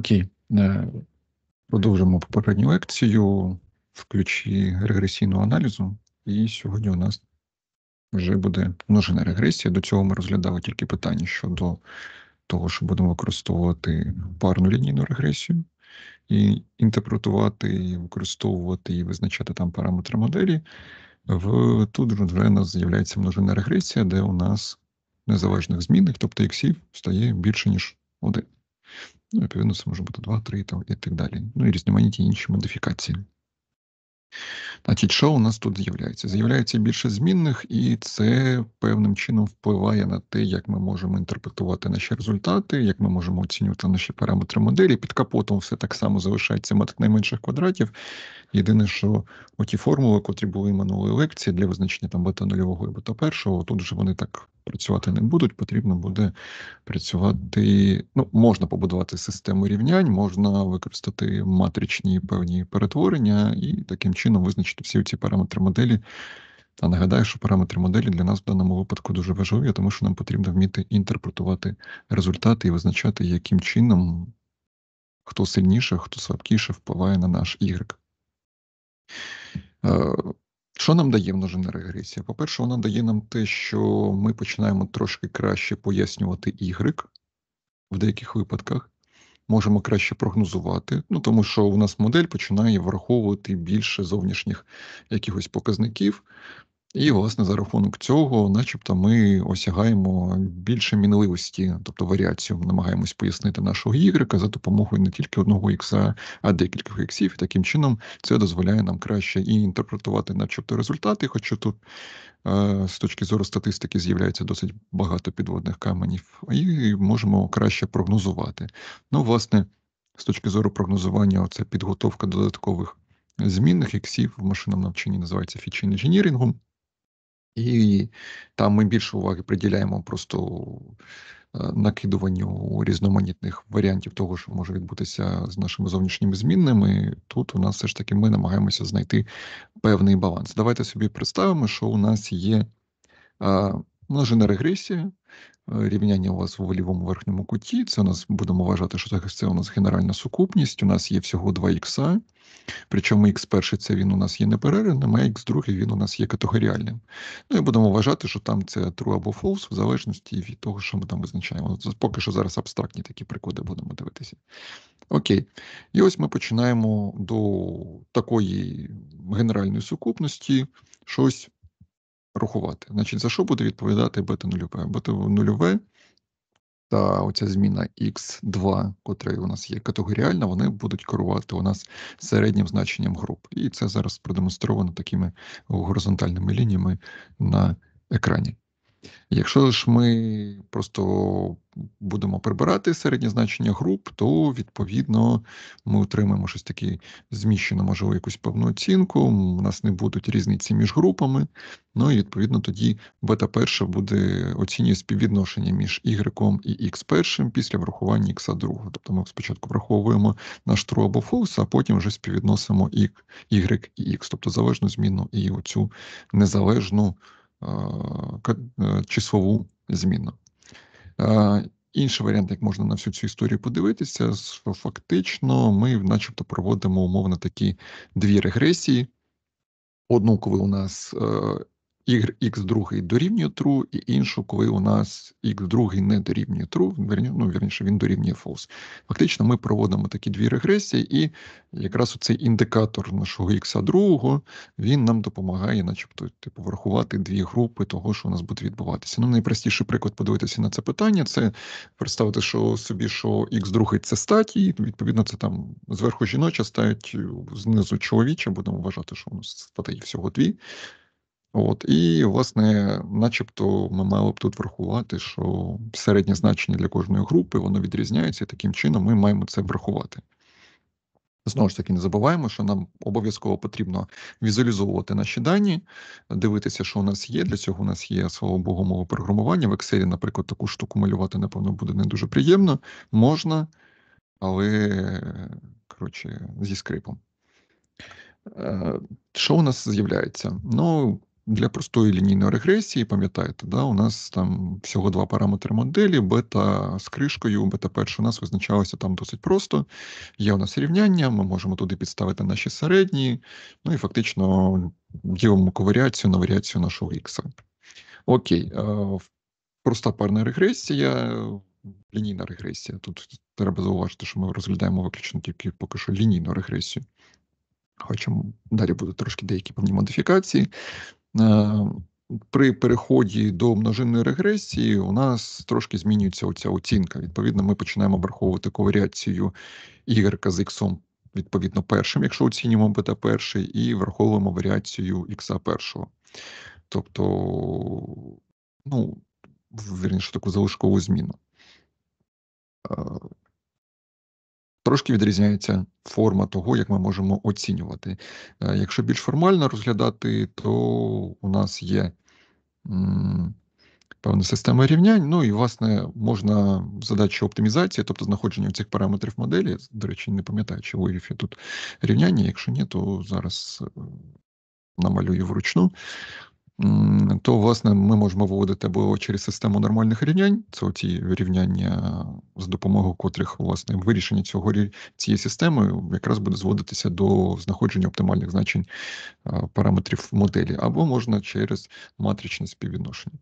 Окей, е, продовжимо попередню лекцію в ключі регресійного аналізу. І сьогодні у нас вже буде множина регресія. До цього ми розглядали тільки питання щодо того, що будемо використовувати парну лінійну регресію і інтерпретувати, і використовувати і визначати там параметри моделі. В Тут вже у нас з'являється множина регресія, де у нас незалежних змінних, тобто іксів, стає більше, ніж один. Ну, відповідно, це може бути 2, 3 і так далі. Ну і різноманітні інші модифікації. Значить, що у нас тут з'являється? З'являється більше змінних, і це певним чином впливає на те, як ми можемо інтерпретувати наші результати, як ми можемо оцінювати наші параметри моделі. Під капотом все так само залишається метод найменших квадратів. Єдине, що оті формули, котрі були минулої лекції для визначення там бета нульового і бета першого, тут вже вони так працювати не будуть, потрібно буде працювати. Ну, можна побудувати систему рівнянь, можна використати матричні певні перетворення і таким чином визначити всі ці параметри моделі. Та нагадаю, що параметри моделі для нас в даному випадку дуже важливі, тому що нам потрібно вміти інтерпретувати результати і визначати, яким чином хто сильніше, хто слабкіше впливає на наш Y. Е, що нам дає множина регресія? По-перше, вона дає нам те, що ми починаємо трошки краще пояснювати Y в деяких випадках, можемо краще прогнозувати, ну тому що у нас модель починає враховувати більше зовнішніх якихось показників, і, власне, за рахунок цього, начебто, ми осягаємо більше мінливості, тобто варіацію намагаємось пояснити нашого Y за допомогою не тільки одного ікса, а декількох X. І таким чином це дозволяє нам краще і інтерпретувати, начебто, результати, хоча тут е, з точки зору статистики з'являється досить багато підводних каменів, і можемо краще прогнозувати. Ну, власне, з точки зору прогнозування, це підготовка додаткових змінних іксів в машинному навчанні називається фічі інженірингом і там ми більше уваги приділяємо просто е, накидуванню різноманітних варіантів того, що може відбутися з нашими зовнішніми змінними. Тут у нас все ж таки ми намагаємося знайти певний баланс. Давайте собі представимо, що у нас є множина регресія. Е, рівняння у вас в лівому верхньому куті. Це у нас будемо вважати, що це у нас генеральна сукупність. У нас є всього два ікса. Причому X1 це він у нас є неперервним, а X2 він у нас є категоріальним. Ну і будемо вважати, що там це true або false, в залежності від того, що ми там визначаємо. Поки що зараз абстрактні такі приклади будемо дивитися. Окей. І ось ми починаємо до такої генеральної сукупності щось рухувати. Значить, за що буде відповідати бета нульове? Бета нульове та оця зміна X2, котра у нас є категоріальна, вони будуть керувати у нас середнім значенням груп. І це зараз продемонстровано такими горизонтальними лініями на екрані. Якщо ж ми просто будемо прибирати середнє значення груп, то відповідно ми отримаємо щось таке зміщено, можливо, якусь певну оцінку. У нас не будуть різниці між групами. Ну і відповідно тоді бета перша буде оцінює співвідношення між Y і X першим після врахування X другого. Тобто ми спочатку враховуємо наш true або false, а потім вже співвідносимо Y і X, тобто залежну зміну і оцю незалежну. Е, е, числову зміну. Е, інший варіант, як можна на всю цю історію подивитися, що фактично ми, начебто, проводимо умовно такі дві регресії. Одну, коли у нас x2 дорівнює true, і іншу, коли у нас x2 не дорівнює true, ну, вірніше, він дорівнює false. Фактично, ми проводимо такі дві регресії, і якраз цей індикатор нашого x2 він нам допомагає, начебто, типу, врахувати дві групи того, що у нас буде відбуватися. Ну, найпростіший приклад подивитися на це питання це представити, що собі, що x2 це статі, відповідно, це там зверху жіноча стать, знизу чоловіча, будемо вважати, що у нас статей всього дві. От і власне, начебто, ми мали б тут врахувати, що середнє значення для кожної групи воно відрізняється, і таким чином ми маємо це врахувати. Знову ж таки, не забуваємо, що нам обов'язково потрібно візуалізовувати наші дані, дивитися, що у нас є. Для цього у нас є слава богу, мова програмування. В Excel, наприклад, таку штуку малювати, напевно, буде не дуже приємно, можна, але коротше, зі скрипом. Е, що у нас з'являється? Ну, для простої лінійної регресії, пам'ятаєте, да, у нас там всього два параметри моделі, бета з кришкою, бета перша у нас визначалося там досить просто. Є у нас рівняння, ми можемо туди підставити наші середні, ну і фактично ділимо коваріацію на варіацію нашого Х. Окей, е, проста парна регресія. Лінійна регресія. Тут треба зауважити, що ми розглядаємо виключно тільки поки що лінійну регресію. Хоча далі буде трошки деякі певні модифікації. Е, при переході до множинної регресії у нас трошки змінюється оця оцінка. Відповідно, ми починаємо враховувати коваріацію Y з X, відповідно, першим, якщо оцінюємо бета перший, і враховуємо варіацію X першого. Тобто, ну, вірніше таку залишкову зміну. Е, Трошки відрізняється форма того, як ми можемо оцінювати. Е, якщо більш формально розглядати, то у нас є певна система рівнянь. Ну і, власне, можна задачі оптимізації, тобто знаходження цих параметрів моделі. До речі, не пам'ятаю, чи вирів я тут рівняння. Якщо ні, то зараз е, намалюю вручну то власне ми можемо виводити або через систему нормальних рівнянь, це ті рівняння, з допомогою котрих власне вирішення цього цієї системи якраз буде зводитися до знаходження оптимальних значень параметрів моделі, або можна через матричне співвідношення.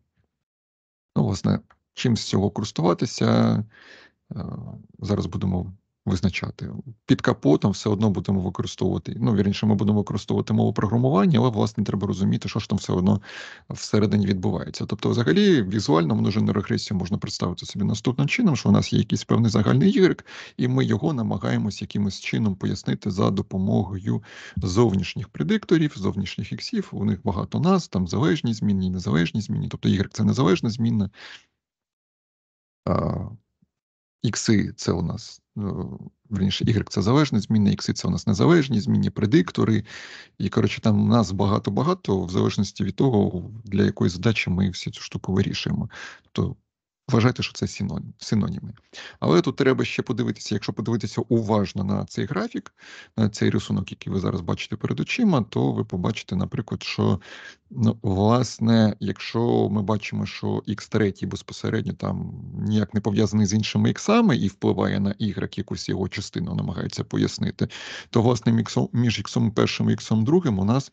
Ну, власне, чим з цього користуватися, зараз будемо визначати. Під капотом все одно будемо використовувати. Ну, вірніше, ми будемо використовувати мову програмування, але, власне, треба розуміти, що ж там все одно всередині відбувається. Тобто, взагалі, візуально множену регресію можна представити собі наступним чином, що у нас є якийсь певний загальний ігрик, і ми його намагаємось якимось чином пояснити за допомогою зовнішніх предикторів, зовнішніх іксів. У них багато нас, там залежні зміни, незалежні зміни, тобто ігрик це незалежна зміна ікси це у нас е, верніше, Y це залежні зміни, ікси це у нас незалежні зміни, предиктори. І, коротше, там у нас багато-багато, в залежності від того, для якої задачі ми всі цю штуку вирішуємо. Тобто вважайте, що це синоніми. Але тут треба ще подивитися, якщо подивитися уважно на цей графік, на цей рисунок, який ви зараз бачите перед очима, то ви побачите, наприклад, що ну, власне, якщо ми бачимо, що X3 безпосередньо там ніяк не пов'язаний з іншими іксами і впливає на Y, якусь його частину намагається пояснити, то власне між іксом першим і іксом другим у нас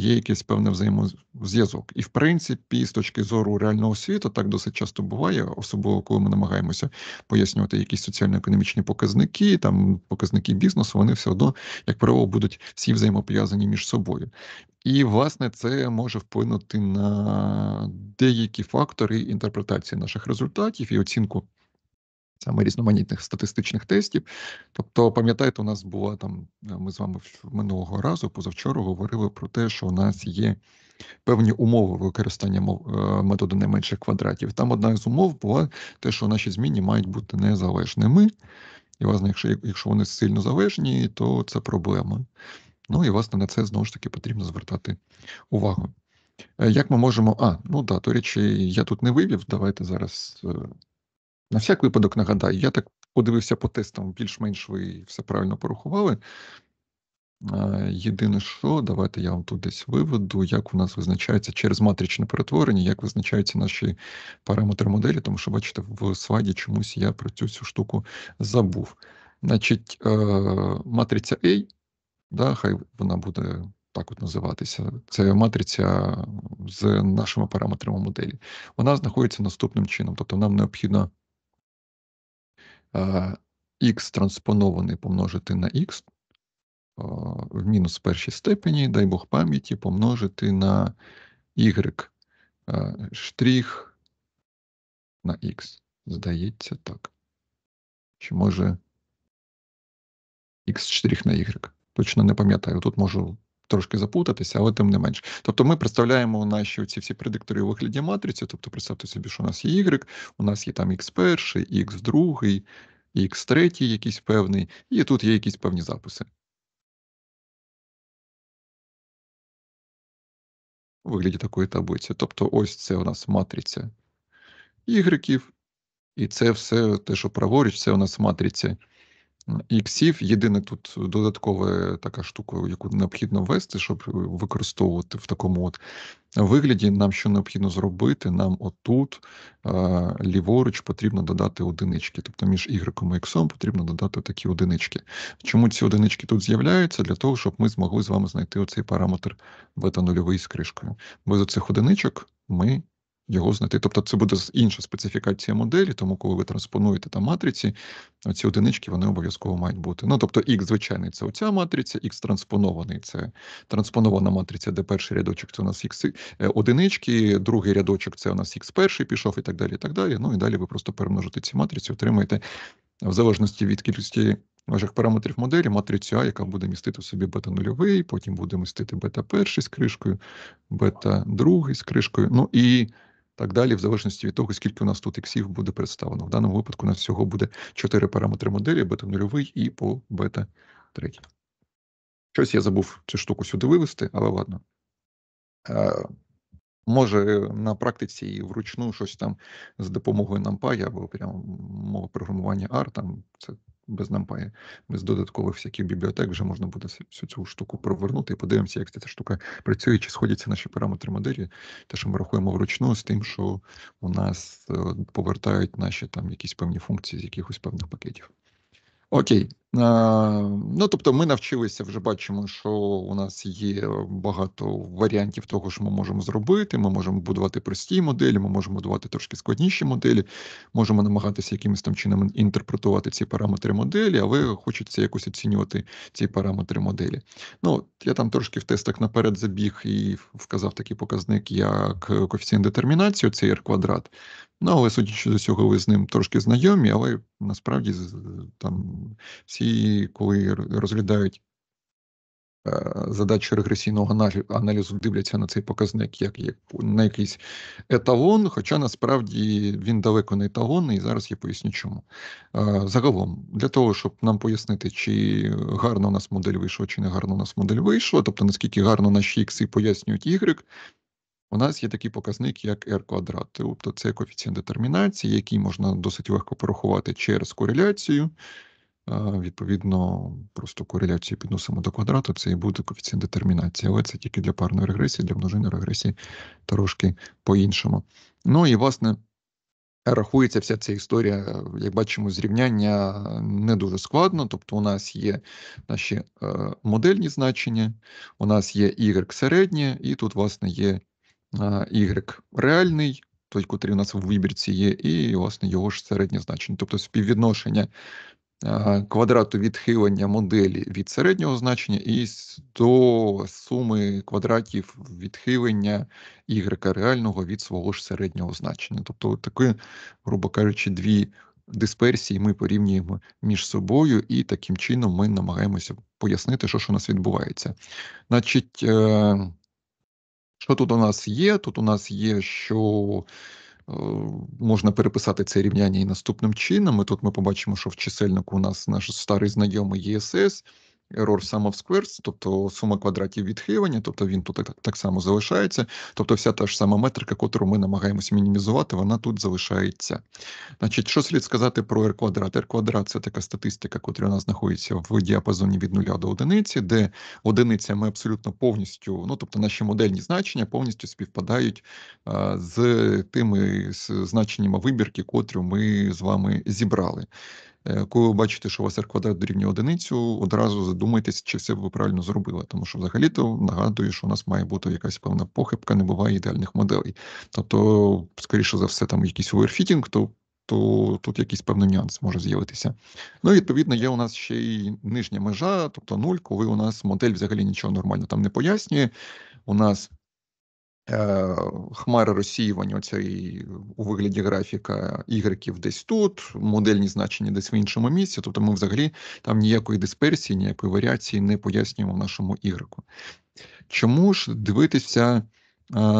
є якийсь певний взаємозв'язок. І в принципі, з точки зору реального світу, так досить часто буває, особливо коли ми намагаємося пояснювати якісь соціально-економічні показники, там показники бізнесу, вони все одно, як правило, будуть всі взаємопов'язані між собою. І, власне, це може вплинути на деякі фактори інтерпретації наших результатів і оцінку саме різноманітних статистичних тестів. Тобто, пам'ятаєте, у нас була там, е, ми з вами минулого разу, позавчора, говорили про те, що у нас є певні умови використання е, методу найменших квадратів. Там одна з умов була те, що наші зміни мають бути незалежними. І, власне, якщо, якщо вони сильно залежні, то це проблема. Ну і власне на це знову ж таки потрібно звертати увагу. Е, як ми можемо. А, ну да, до речі, я тут не вивів. Давайте зараз на всяк випадок нагадаю, я так подивився по тестам, більш-менш ви все правильно порахували. Єдине, що давайте я вам тут десь виведу, як у нас визначається через матричне перетворення, як визначаються наші параметри моделі, тому що, бачите, в слайді чомусь я про цю всю штуку забув. Значить, е, матриця A, да, хай вона буде так от називатися. Це матриця з нашими параметрами моделі. Вона знаходиться наступним чином. Тобто, нам необхідно х транспонований помножити на x в мінус першій степені, дай Бог пам'яті, помножити на y штрих на x. Здається, так. Чи може х штрих на y? Точно не пам'ятаю. Тут можу трошки запутатися, але тим не менш. Тобто ми представляємо наші ці всі предиктори у вигляді матриці. Тобто, представте собі, що у нас є Y, у нас є там x 1 x 2 x третій, якийсь певний, і тут є якісь певні записи. У вигляді такої таблиці. Тобто, ось це у нас матриця ігреків, і це все те, що праворуч, це у нас матриця іксів. Єдине тут додаткова така штука, яку необхідно ввести, щоб е, використовувати в такому от вигляді. Нам що необхідно зробити, нам отут е, ліворуч потрібно додати одинички. Тобто між Y і X потрібно додати такі одинички. Чому ці одинички тут з'являються? Для того, щоб ми змогли з вами знайти оцей параметр бета нульовий з кришкою. Без оцих одиничок ми його знайти. Тобто це буде інша специфікація моделі, тому коли ви транспонуєте там матриці, ці одинички вони обов'язково мають бути. Ну тобто, X звичайний це оця матриця, X транспонований це транспонована матриця, де перший рядочок це у нас X е, одинички, другий рядочок це у нас X перший пішов і так далі. і так далі. Ну і далі ви просто перемножите ці матриці, отримаєте в залежності від кількості. Ваших параметрів моделі матрицю А, яка буде містити в собі бета нульовий, потім буде містити бета перший з кришкою, бета другий з кришкою. Ну і так далі, в залежності від того, скільки у нас тут іксів буде представлено. В даному випадку у нас всього буде 4 параметри моделі, бета нульовий і по бета 3. Щось я забув цю штуку сюди вивести, але ладно. Е, може на практиці і вручну щось там з допомогою NumPy або прямо мова програмування R, там це без NumPy, без додаткових всяких бібліотек, вже можна буде всю цю штуку провернути і подивимося, як ця штука працює, чи сходяться наші параметри моделі. Те, що ми рахуємо вручну, з тим, що у нас е, повертають наші там якісь певні функції з якихось певних пакетів. Окей. Ну тобто, ми навчилися вже бачимо, що у нас є багато варіантів того, що ми можемо зробити. Ми можемо будувати прості моделі, ми можемо будувати трошки складніші моделі, можемо намагатися якимось там чином інтерпретувати ці параметри моделі, але хочеться якось оцінювати ці параметри моделі. Ну я там трошки в тестах наперед забіг і вказав такий показник, як коефіцієнт детермінації, цей r квадрат. Ну але судячи до цього, ви з ним трошки знайомі, але насправді там всі комісії, коли розглядають е, задачі регресійного аналізу, дивляться на цей показник як на якийсь еталон, хоча насправді він далеко не еталон, і зараз я поясню, чому. Е, загалом, для того, щоб нам пояснити, чи гарно у нас модель вийшла, чи не гарно у нас модель вийшла, тобто наскільки гарно наші ікси пояснюють y, у нас є такий показник, як r квадрат. Тобто це коефіцієнт детермінації, який можна досить легко порахувати через кореляцію. Відповідно, просто кореляцію підносимо до квадрату, це і буде коефіцієнт детермінації, але це тільки для парної регресії, для множини регресії трошки по-іншому. Ну і власне рахується вся ця історія, як бачимо, зрівняння не дуже складно. Тобто, у нас є наші е, модельні значення, у нас є y середнє, і тут, власне, є е, y реальний. Той, котрий у нас в вибірці є, і, власне, його ж середнє значення. Тобто співвідношення квадрату відхилення моделі від середнього значення і до суми квадратів відхилення y реального від свого ж середнього значення. Тобто, такі, грубо кажучи, дві дисперсії ми порівнюємо між собою, і таким чином ми намагаємося пояснити, що ж у нас відбувається. Значить, е, що тут у нас є? Тут у нас є, що Е, можна переписати це рівняння і наступним чином. І Тут ми побачимо, що в чисельнику у нас наш старий знайомий ЄСС – error sum of squares, тобто сума квадратів відхилення, тобто він тут так, так само залишається. Тобто вся та ж сама метрика, котру ми намагаємося мінімізувати, вона тут залишається. Значить, що слід сказати про r квадрат? r квадрат це така статистика, котрі у нас знаходиться в діапазоні від нуля до одиниці, де одиниця ми абсолютно повністю, ну тобто наші модельні значення повністю співпадають а, з тими з значеннями вибірки, котрі ми з вами зібрали. Е, коли ви бачите, що у вас r квадрат дорівнює одиницю, одразу задумайтесь, чи все ви правильно зробили. Тому що взагалі-то нагадую, що у нас має бути якась певна похибка, не буває ідеальних моделей. Тобто, скоріше за все, там якийсь оверфітінг, то то тут якийсь певний нюанс може з'явитися. Ну, і, відповідно, є у нас ще й нижня межа, тобто нуль, коли у нас модель взагалі нічого нормально там не пояснює. У нас Е, хмари розсіювання цієї у вигляді графіка ігреків десь тут, модельні значення десь в іншому місці. Тобто, ми взагалі там ніякої дисперсії, ніякої варіації не пояснюємо в нашому ігреку. Чому ж дивитися е,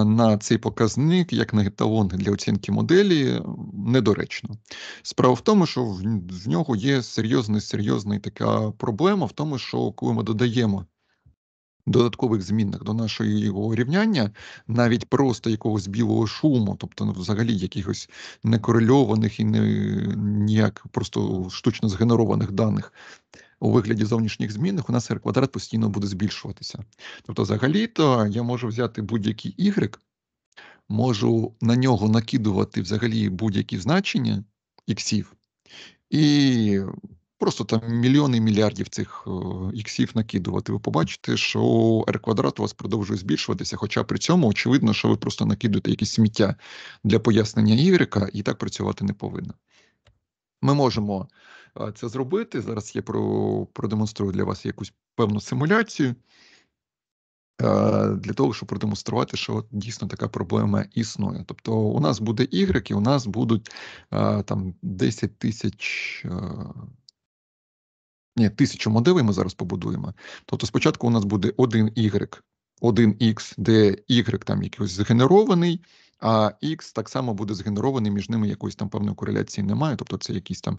на цей показник як на еталон для оцінки моделі недоречно? Справа в тому, що в нього є серйозна серйозна така проблема в тому, що коли ми додаємо додаткових змінних до нашої його рівняння, навіть просто якогось білого шуму, тобто ну, взагалі якихось некорельованих і не ніяк просто штучно згенерованих даних. У вигляді зовнішніх змінних у нас r квадрат постійно буде збільшуватися. Тобто, взагалі-то я можу взяти будь-який y, можу на нього накидувати взагалі будь-які значення іксів, і Просто там мільйони мільярдів цих е, іксів накидувати. Ви побачите, що r квадрат у вас продовжує збільшуватися. Хоча при цьому очевидно, що ви просто накидуєте якісь сміття для пояснення Y, і так працювати не повинно. Ми можемо е, це зробити. Зараз я продемонструю для вас якусь певну симуляцію. Е, для того, щоб продемонструвати, що дійсно така проблема існує. Тобто у нас буде Y, і у нас будуть там 10 тисяч ні, тисячу моделей ми зараз побудуємо. Тобто, спочатку у нас буде один Y, один X, де Y там якийсь згенерований, а X так само буде згенерований, між ними якоїсь там певної кореляції немає, тобто це якісь там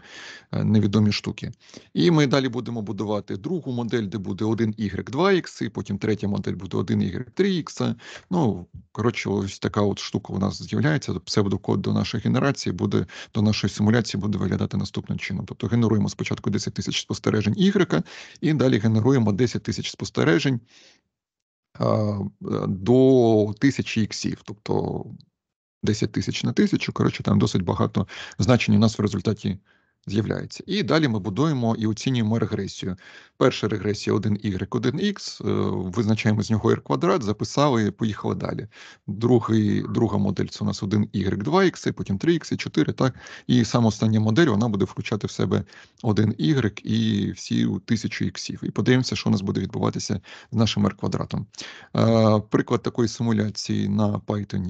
е, невідомі штуки. І ми далі будемо будувати другу модель, де буде 1Y, 2X, і потім третя модель буде 1Y, 3X. Ну, коротше, ось така от штука у нас з'являється. Псевдокод до нашої генерації буде, до нашої симуляції буде виглядати наступним чином. Тобто генеруємо спочатку 10 тисяч спостережень Y, і далі генеруємо 10 тисяч спостережень. До тисячі іксів, тобто 10 тисяч на тисячу. Коротше, там досить багато значень у нас в результаті з'являється. І далі ми будуємо і оцінюємо регресію. Перша регресія 1y, 1x, е, визначаємо з нього r квадрат, записали, поїхали далі. Другий, Друга модель це у нас 1y, 2x, потім 3x, 4. так? І саме остання модель вона буде включати в себе 1y і всі 1000 іксів. І подивимося, що у нас буде відбуватися з нашим r квадратом. Е, приклад такої симуляції на Python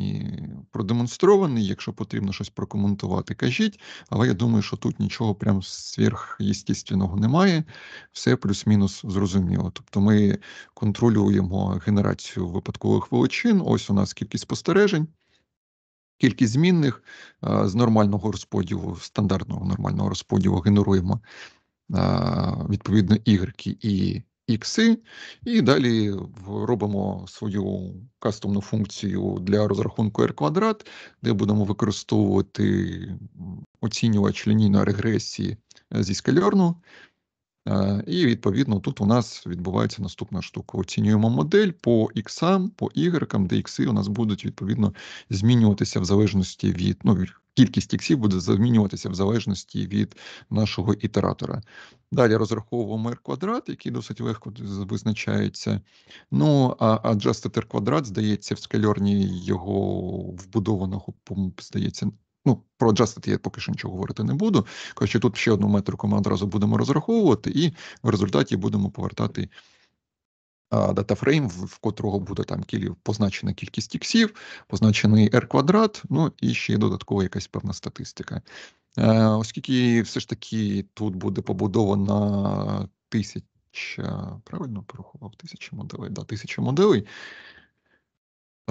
продемонстрований. Якщо потрібно щось прокоментувати, кажіть. Але я думаю, що тут нічого нічого прям сверх'єстественного немає, все плюс-мінус зрозуміло. Тобто ми контролюємо генерацію випадкових величин. Ось у нас кількість спостережень. Кількість змінних з нормального розподілу, стандартного нормального розподілу генеруємо відповідно ігрки і ікси, і далі робимо свою кастомну функцію для розрахунку r квадрат, де будемо використовувати оцінювач лінійної регресії е, зі скалярну. Е, і, відповідно, тут у нас відбувається наступна штука. Оцінюємо модель по іксам, по ігрекам, де ікси у нас будуть відповідно змінюватися в залежності від ну, кількість іксів буде замінюватися в залежності від нашого ітератора. Далі розраховуємо r квадрат, який досить легко визначається. Ну а adjusted r квадрат, здається, в скальорні його вбудованого здається. Ну, про Adjusted я поки що нічого говорити не буду. Коротше, тут ще одну метрику ми одразу будемо розраховувати, і в результаті будемо повертати датафрейм, в котрого буде там позначена кількість іксів, позначений r квадрат, ну і ще додаткова якась певна статистика. Е, оскільки все ж таки тут буде побудована тисяча, правильно порахував тисяча моделей, да, тисяча моделей.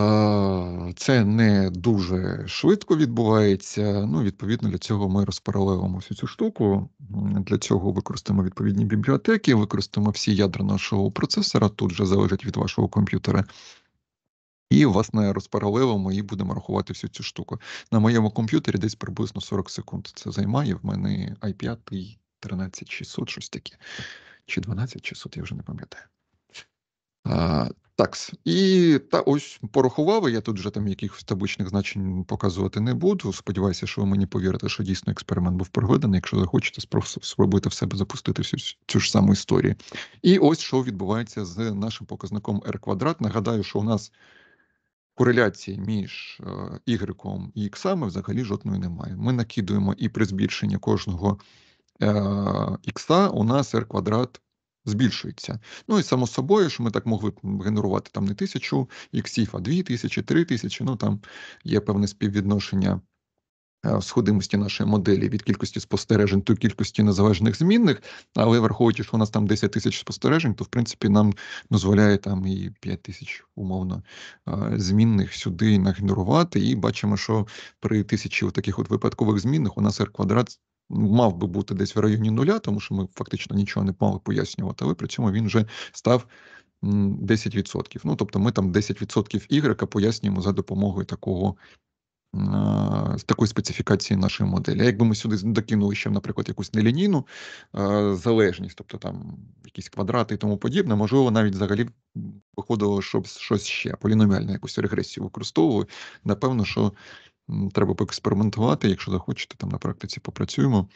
Е, це не дуже швидко відбувається. Ну, відповідно, для цього ми розпаралелимо всю цю штуку. Для цього використаємо відповідні бібліотеки, використаємо всі ядра нашого процесора, тут же залежить від вашого комп'ютера. І, власне, розпаралелимо і будемо рахувати всю цю штуку. На моєму комп'ютері десь приблизно 40 секунд. Це займає. В мене i5 і 13600, щось таке. Чи 12600, я вже не пам'ятаю. Так, І та ось порахували. Я тут вже там якихось табличних значень показувати не буду. Сподіваюся, що ви мені повірите, що дійсно експеримент був проведений. Якщо захочете, спробуйте в себе запустити всю цю ж саму історію. І ось що відбувається з нашим показником R квадрат. Нагадаю, що у нас кореляції між е, Y і X взагалі жодної немає. Ми накидуємо і при збільшенні кожного е, X у нас R квадрат збільшується. Ну і само собою, що ми так могли б генерувати там не тисячу іксів, а дві тисячі, три тисячі. Ну там є певне співвідношення е, сходимості нашої моделі від кількості спостережень до кількості незалежних змінних, але враховуючи, що у нас там 10 тисяч спостережень, то в принципі нам дозволяє там і 5 тисяч умовно е, змінних сюди нагенерувати. І бачимо, що при тисячі таких от випадкових змінних у нас r квадрат мав би бути десь в районі нуля, тому що ми фактично нічого не мали пояснювати, але при цьому він вже став 10%. Ну тобто, ми там 10% ігрека пояснюємо за допомогою такого. З такої специфікації нашої моделі. якби ми сюди докинули ще, наприклад, якусь нелінійну залежність, тобто там якісь квадрати і тому подібне, можливо, навіть взагалі виходило, щоб щось ще поліноміальну якусь регресію використовували. Напевно, що Треба поекспериментувати, якщо захочете, там на практиці попрацюємо.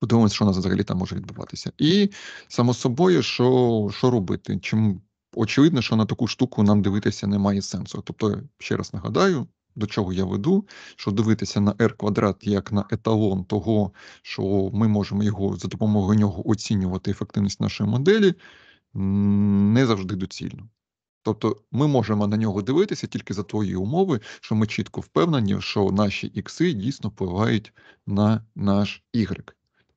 Подивимося, що у нас взагалі там може відбуватися. І само собою, що що робити? Чим очевидно, що на таку штуку нам дивитися немає сенсу. Тобто, ще раз нагадаю, до чого я веду, що дивитися на r квадрат як на еталон того, що ми можемо його за допомогою нього оцінювати ефективність нашої моделі, не завжди доцільно. Тобто ми можемо на нього дивитися тільки за твої умови, що ми чітко впевнені, що наші ікси дійсно впливають на наш Y.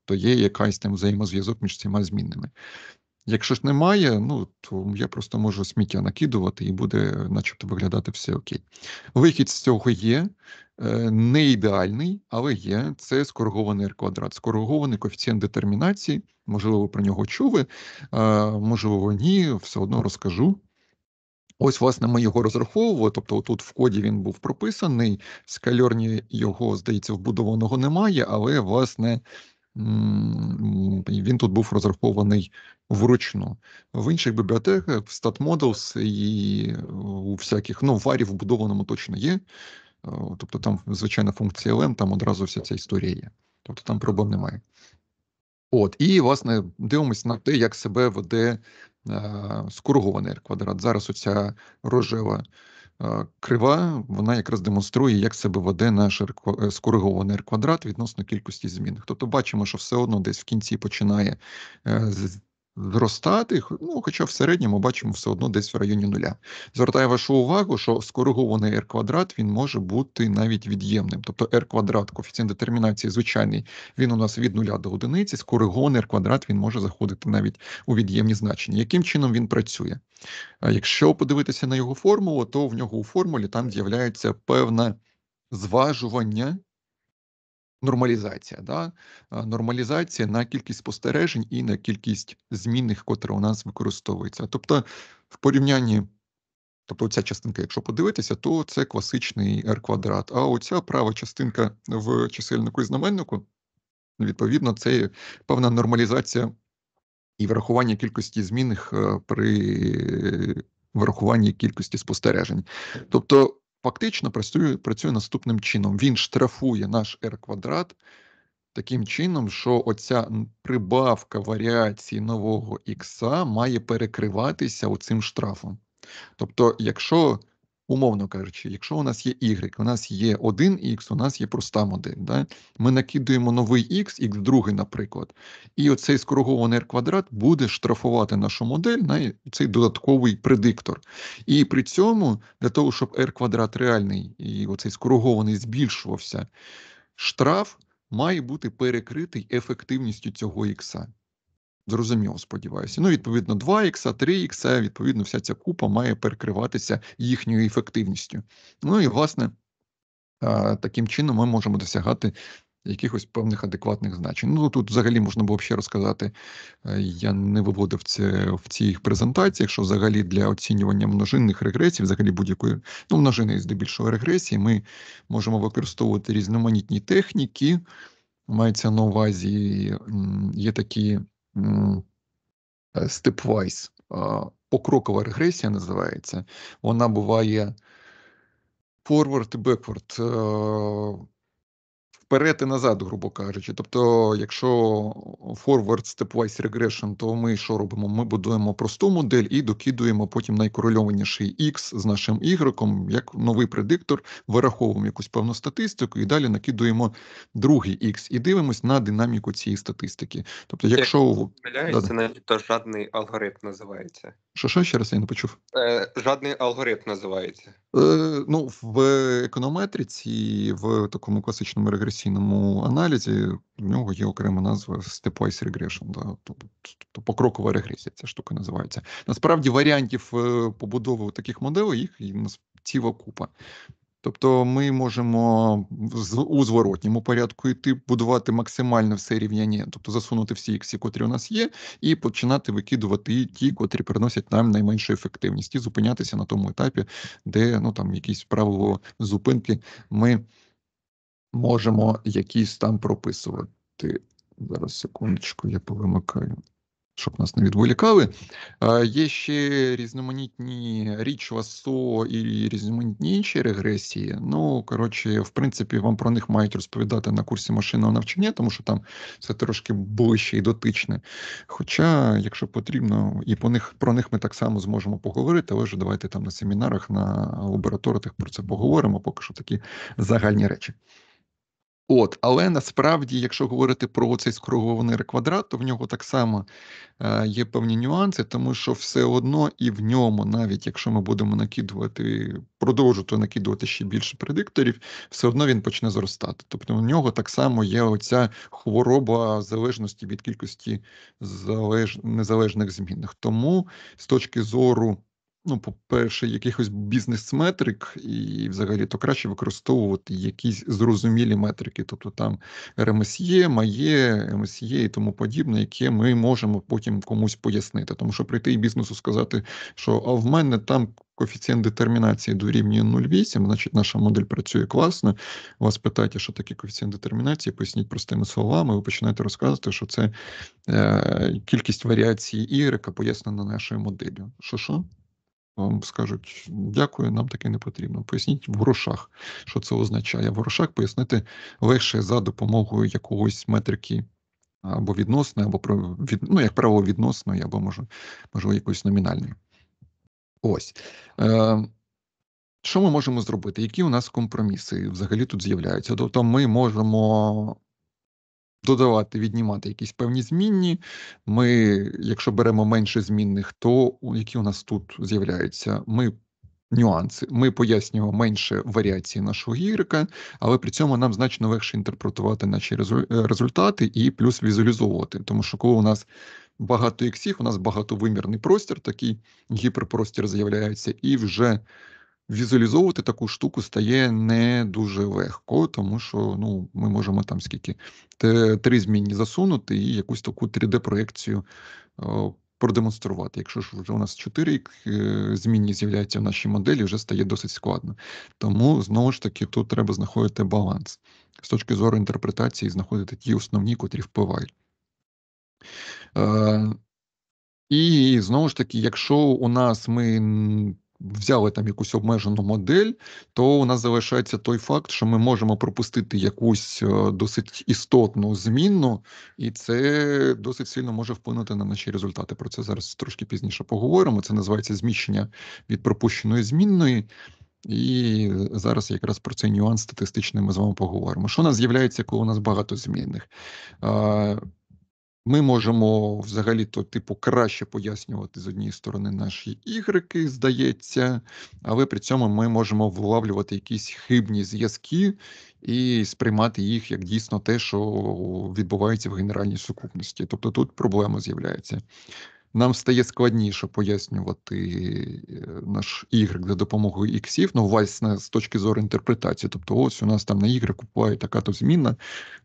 то є якась там взаємозв'язок між цими змінними. Якщо ж немає, ну то я просто можу сміття накидувати і буде, начебто, виглядати все окей. Вихід з цього є, е, не ідеальний, але є. Це скоригований R-квадрат, скоригований коефіцієнт детермінації. Можливо, про нього чули, можливо, ні, все одно розкажу. Ось, власне, ми його розраховували. Тобто, тут в коді він був прописаний. Скальорні його, здається, вбудованого немає, але власне. Він тут був розрахований вручну. В інших бібліотеках, в StatModels і у всяких, ну, в варі вбудованому точно є. Е, тобто там звичайна функція LM, там одразу вся ця історія є. Тобто там проблем немає. От і власне дивимося на те, як себе веде е, скоригований r квадрат. Зараз оця рожева е, крива, вона якраз демонструє, як себе веде наш е, скоригований r квадрат відносно кількості змін. Тобто бачимо, що все одно десь в кінці починає зростати, ну хоча в середньому бачимо все одно десь в районі нуля. Звертаю вашу увагу, що скоригований r квадрат він може бути навіть від'ємним. Тобто r квадрат, коефіцієнт детермінації звичайний, він у нас від нуля до одиниці, скоригований r квадрат він може заходити навіть у від'ємні значення. Яким чином він працює? якщо подивитися на його формулу, то в нього у формулі там з'являється певне зважування нормалізація. Да? Нормалізація на кількість спостережень і на кількість змінних, котра у нас використовується. Тобто, в порівнянні, тобто ця частинка, якщо подивитися, то це класичний r квадрат. А оця права частинка в чисельнику і знаменнику, відповідно, це певна нормалізація і врахування кількості змінних е, при е, врахуванні кількості спостережень. Тобто фактично працює працює наступним чином. Він штрафує наш r квадрат таким чином, що оця прибавка варіації нового х має перекриватися оцим штрафом. Тобто, якщо умовно кажучи, якщо у нас є y, у нас є один x у нас є проста модель. Да? Ми накидуємо новий x, x другий, наприклад. І оцей скоригований r квадрат буде штрафувати нашу модель на цей додатковий предиктор. І при цьому, для того, щоб r квадрат реальний і оцей скоригований збільшувався, штраф має бути перекритий ефективністю цього ікса. Зрозуміло, сподіваюся. Ну, відповідно, 2х, 3х, відповідно, вся ця купа має перекриватися їхньою ефективністю. Ну і, власне, таким чином ми можемо досягати якихось певних адекватних значень. Ну, тут взагалі можна було б ще розказати, е, я не виводив це в цих презентаціях, що взагалі для оцінювання множинних регресій, взагалі будь-якої, ну, множини здебільшого регресії, ми можемо використовувати різноманітні техніки. Мається на увазі, є такі. Е, степвайс, покрокова регресія називається. Вона буває forward і backward. Е, вперед і назад, грубо кажучи. Тобто, якщо forward stepwise regression, то ми що робимо? Ми будуємо просту модель і докидуємо потім найкорольованіший X з нашим Y, як новий предиктор, вираховуємо якусь певну статистику і далі накидуємо другий X і дивимось на динаміку цієї статистики. Тобто, якщо Як да, навіть то жадний алгоритм називається. Що, що ще раз я не почув? Е, Жадний алгоритм називається. Э, ну, в економетриці, в такому класичному регресійному аналізі в нього є окрема назва stepwise regression, да? тобто покрокова регресія. Ця штука називається. Насправді варіантів э, побудови таких моделей їх і ціва купа. Тобто ми можемо у зворотньому порядку йти, будувати максимально все рівняння, тобто засунути всі ікси, котрі у нас є, і починати викидувати ті, котрі приносять нам найменшу ефективність, і зупинятися на тому етапі, де ну там якісь правило зупинки ми можемо якісь там прописувати. Зараз секундочку, я повимикаю щоб нас не відволікали. Є ще різноманітні річ ВАСО і різноманітні інші регресії. Ну, коротше, в принципі, вам про них мають розповідати на курсі машинного навчання, тому що там це трошки ближче і дотичне. Хоча, якщо потрібно, і по них про них ми так само зможемо поговорити, але вже давайте там на семінарах, на лабораторіях про це поговоримо, поки що такі загальні речі. От, але насправді, якщо говорити про цей скругований квадрат, то в нього так само е, є певні нюанси, тому що все одно і в ньому, навіть якщо ми будемо накидувати, продовжувати накидувати ще більше предикторів, все одно він почне зростати. Тобто в нього так само є оця хвороба залежності від кількості залеж... незалежних змінних. Тому з точки зору Ну, по-перше, якихось бізнес-метрик, і взагалі то краще використовувати якісь зрозумілі метрики, тобто там РМСЄ, МАЄ, МСЄ і тому подібне, яке ми можемо потім комусь пояснити. Тому що прийти і бізнесу сказати, що а в мене там коефіцієнт детермінації дорівнює 0,8, значить, наша модель працює класно. Вас питають, що таке коефіцієнт детермінації, поясніть простими словами, ви починаєте розказувати, що це е, кількість варіацій ігрека пояснена нашою моделлю. Що що? вам скажуть дякую, нам таке не потрібно. Поясніть в грошах, що це означає. В грошах пояснити легше за допомогою якогось метрики або відносної, або від, ну, як правило, відносної, або може, можливо, якоїсь номінальної. Ось. Е, Що ми можемо зробити? Які у нас компроміси взагалі тут з'являються? Тобто, ми можемо додавати, віднімати якісь певні змінні. Ми, якщо беремо менше змінних, то які у нас тут з'являються? Ми Нюанси ми пояснюємо менше варіації нашого гірка, але при цьому нам значно легше інтерпретувати наші е, результати і плюс візуалізовувати. Тому що коли у нас багато іксів, у нас багатовимірний простір, такий гіперпростір з'являється, і вже візуалізовувати таку штуку стає не дуже легко, тому що ну, ми можемо там скільки три змінні засунути і якусь таку 3D-проекцію е, продемонструвати. Якщо ж вже у нас чотири е, змінні з'являються в нашій моделі, вже стає досить складно. Тому знову ж таки тут треба знаходити баланс з точки зору інтерпретації, знаходити ті основні, котрі впливають. Е, і знову ж таки, якщо у нас ми взяли там якусь обмежену модель, то у нас залишається той факт, що ми можемо пропустити якусь е, досить істотну змінну, і це досить сильно може вплинути на наші результати. Про це зараз трошки пізніше поговоримо. Це називається зміщення від пропущеної змінної. І зараз якраз про цей нюанс статистичний ми з вами поговоримо. Що у нас з'являється, коли у нас багато змінних? Е, ми можемо взагалі-то типу краще пояснювати з однієї сторони наші ігрики, здається, але при цьому ми можемо вилавлювати якісь хибні зв'язки і сприймати їх як дійсно те, що відбувається в генеральній сукупності. Тобто тут проблема з'являється нам стає складніше пояснювати е, наш Y за допомогою іксів, ну, власне, з точки зору інтерпретації. Тобто, ось у нас там на Y купує така-то зміна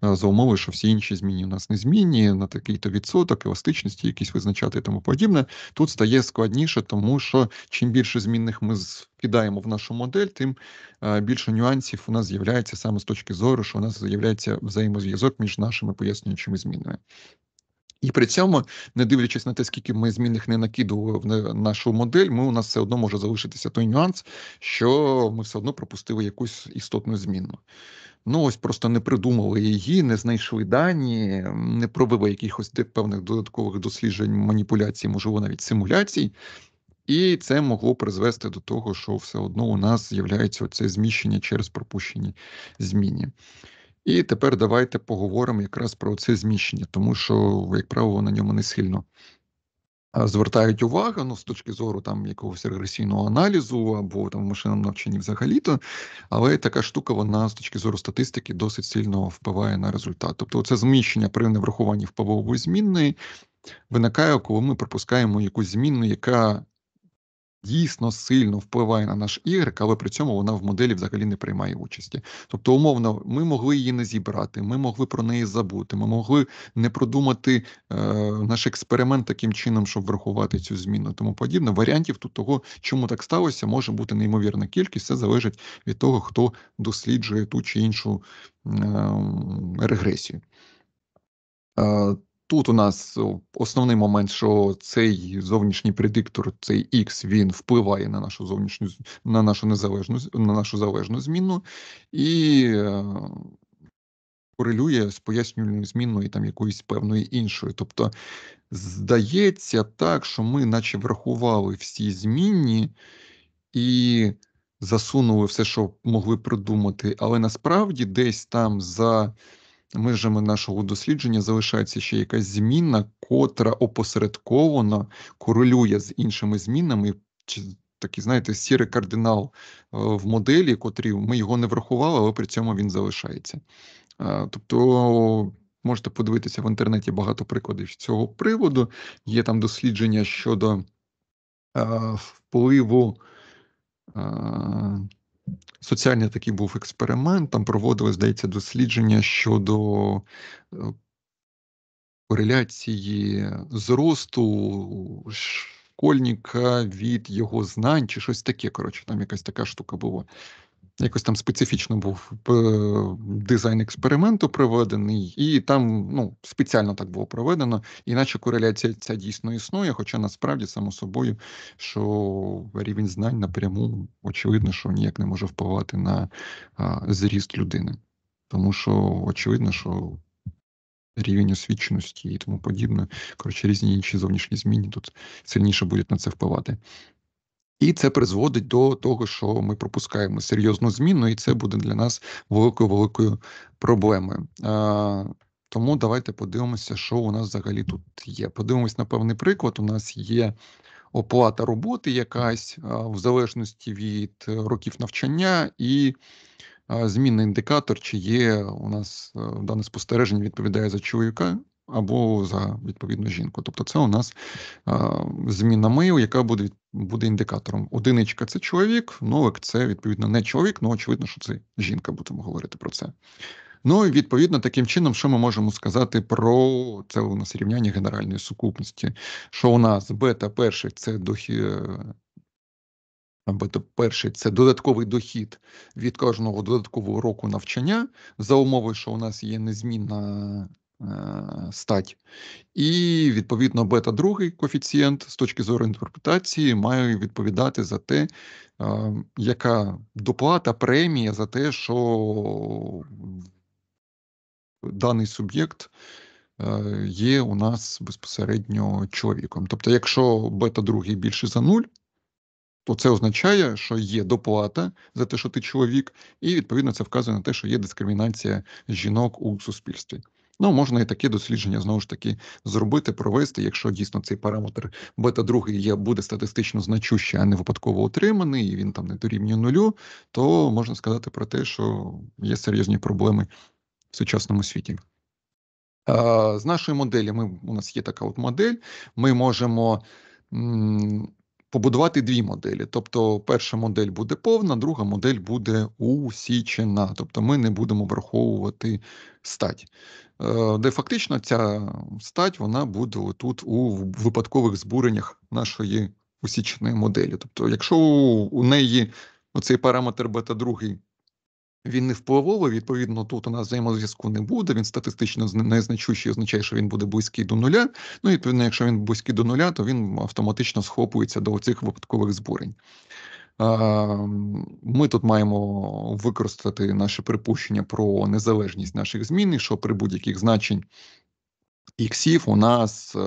за умови, що всі інші зміни у нас не змінні, на такий-то відсоток, еластичності, якісь визначати і тому подібне. Тут стає складніше, тому що чим більше змінних ми кидаємо в нашу модель, тим більше нюансів у нас з'являється саме з точки зору, що у нас з'являється взаємозв'язок між нашими пояснюючими змінами. І при цьому, не дивлячись на те, скільки ми змінних не накидували в нашу модель, ми у нас все одно може залишитися той нюанс, що ми все одно пропустили якусь істотну зміну. Ну ось просто не придумали її, не знайшли дані, не провели якихось певних додаткових досліджень, маніпуляцій, можливо, навіть симуляцій. І це могло призвести до того, що все одно у нас з'являється оце зміщення через пропущені зміни. І тепер давайте поговоримо якраз про це зміщення, тому що, як правило, на ньому не сильно звертають увагу. Ну, з точки зору там якогось регресійного аналізу або там машинам навчанні взагалі-то. Але така штука, вона з точки зору статистики досить сильно впливає на результат. Тобто, це зміщення при неврахуванні впливової змінної виникає, коли ми пропускаємо якусь зміну, яка дійсно сильно впливає на наш Y, але при цьому вона в моделі взагалі не приймає участі. Тобто, умовно, ми могли її не зібрати, ми могли про неї забути, ми могли не продумати е, наш експеримент таким чином, щоб врахувати цю зміну. Тому подібне варіантів тут того, чому так сталося, може бути неймовірна кількість. Це залежить від того, хто досліджує ту чи іншу ем, е, регресію. Тут у нас основний момент, що цей зовнішній предиктор, цей X, він впливає на нашу зовнішню на нашу незалежну на нашу залежну зміну і е, корелює з пояснювальною зміною там якоюсь певною іншою. Тобто, здається так, що ми, наче врахували всі змінні і засунули все, що могли придумати, але насправді десь там за межами нашого дослідження залишається ще якась зміна, котра опосередковано корелює з іншими змінами. Чи такий, знаєте, сірий кардинал е, в моделі, котрі ми його не врахували, але при цьому він залишається. Е, тобто. Можете подивитися в інтернеті багато прикладів з цього приводу. Є там дослідження щодо е, впливу е, соціальний такий був експеримент. Там проводили, здається, дослідження щодо е, кореляції зросту школьника від його знань чи щось таке. Коротше, там якась така штука була якось там специфічно був е, дизайн експерименту проведений, і там ну, спеціально так було проведено, іначе кореляція ця дійсно існує. Хоча насправді, само собою, що рівень знань напряму очевидно, що ніяк не може впливати на а, зріст людини, тому що очевидно, що. Рівень освіченості і тому подібне, коротше, різні інші зовнішні зміни тут сильніше будуть на це впливати. І це призводить до того, що ми пропускаємо серйозну зміну, і це буде для нас великою великою проблемою. Тому давайте подивимося, що у нас взагалі тут є. Подивимось на певний приклад. У нас є оплата роботи, якась в залежності від е, років навчання, і змінний індикатор, чи є у нас е, дане спостереження відповідає за чоловіка або за відповідну жінку. Тобто, це у нас зміна мию, яка буде буде індикатором. Одиничка це чоловік, новик це відповідно не чоловік, ну очевидно, що це жінка. Будемо говорити про це. Ну і відповідно таким чином, що ми можемо сказати про це у нас рівняння генеральної сукупності, що у нас бета перший це дохід, бета перший це додатковий дохід від кожного додаткового року навчання за умови, що у нас є незмінна Е, стать. І, відповідно, бета-другий коефіцієнт з точки зору інтерпретації має відповідати за те, е, яка доплата, премія за те, що даний суб'єкт е, є у нас безпосередньо чоловіком. Тобто, якщо бета-другий більше за нуль, то це означає, що є доплата за те, що ти чоловік, і відповідно це вказує на те, що є дискримінація жінок у суспільстві. Ну, можна і такі дослідження знову ж таки зробити, провести, якщо дійсно цей параметр бета-2 є, буде статистично значущий, а не випадково отриманий, і він там не дорівнює нулю, то можна сказати про те, що є серйозні проблеми в сучасному світі. З нашої моделі ми у нас є така от модель, ми можемо. Побудувати дві моделі, тобто перша модель буде повна, друга модель буде усічена, тобто ми не будемо враховувати стать. Е, де фактично ця стать вона буде тут у випадкових збуреннях нашої усічної моделі. Тобто, якщо у неї оцей параметр бета-2 він не впливовий, відповідно, тут у нас взаємозв'язку не буде. Він статистично незначущий, означає, що він буде близький до нуля. Ну і відповідно, якщо він близький до нуля, то він автоматично схопується до цих випадкових збурень. Ми тут маємо використати наше припущення про незалежність наших змін, що при будь-яких значень іксів у нас е,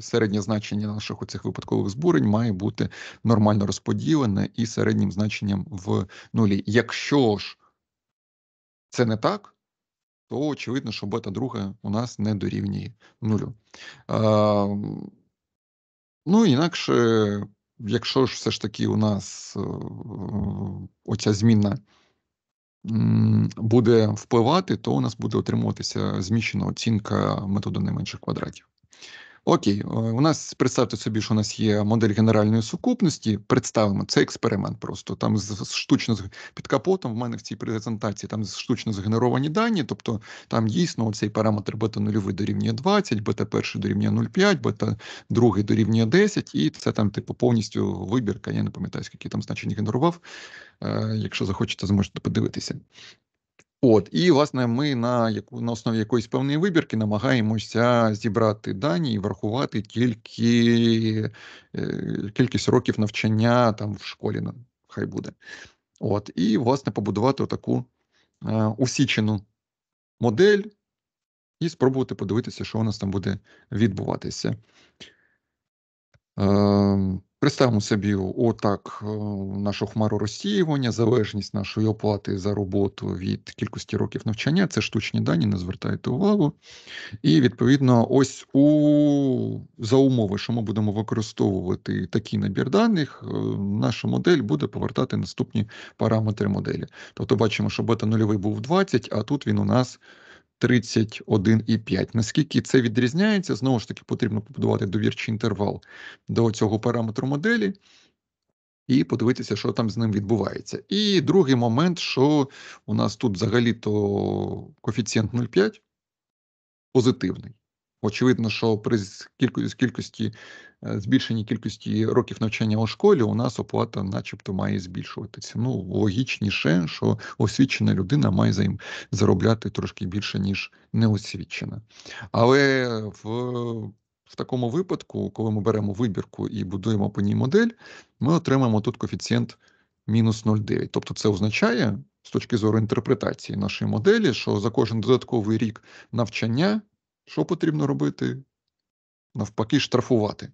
середнє значення наших оцих випадкових збурень має бути нормально розподілене і середнім значенням в нулі. Якщо ж це не так, то очевидно, що бета друга у нас не дорівнює нулю. Ем, ну інакше якщо ж все ж таки у нас е, оця зміна буде впливати, то у нас буде отримуватися зміщена оцінка методу найменших квадратів. Окей, е, у нас представте собі, що у нас є модель генеральної сукупності. Представимо це експеримент. Просто там з штучно з під капотом. В мене в цій презентації там штучно згенеровані дані, тобто там дійсно цей параметр бета нульовий дорівнює 20, бета перший дорівнює 0,5, бета другий дорівнює 10, і це там, типу, повністю вибірка. Я не пам'ятаю, скільки там значень генерував. Е, якщо захочете, зможете подивитися. От і власне ми на яку на основі якоїсь певної вибірки намагаємося зібрати дані і врахувати тільки е, кількість років навчання там в школі, хай буде. От, і власне побудувати таку е, усічену модель і спробувати подивитися, що у нас там буде відбуватися. Е, Представимо собі отак е, нашу хмару розсіювання, залежність нашої оплати за роботу від кількості років навчання, це штучні дані, не звертайте увагу. І відповідно, ось у за умови, що ми будемо використовувати такий набір даних, е, наша модель буде повертати наступні параметри моделі. Тобто бачимо, що бета нульовий був 20, а тут він у нас. 31,5. Наскільки це відрізняється, знову ж таки, потрібно побудувати довірчий інтервал до цього параметру моделі. І подивитися, що там з ним відбувається. І другий момент, що у нас тут взагалі-то коефіцієнт 0,5 позитивний. Очевидно, що при кількості е, збільшенні кількості років навчання у школі у нас оплата, начебто, має збільшуватися. Ну логічніше, що освічена людина має заробляти трошки більше ніж неосвічена, але в в такому випадку, коли ми беремо вибірку і будуємо по ній модель, ми отримаємо тут коефіцієнт мінус 0,9. Тобто, це означає з точки зору інтерпретації нашої моделі, що за кожен додатковий рік навчання що потрібно робити? Навпаки, штрафувати.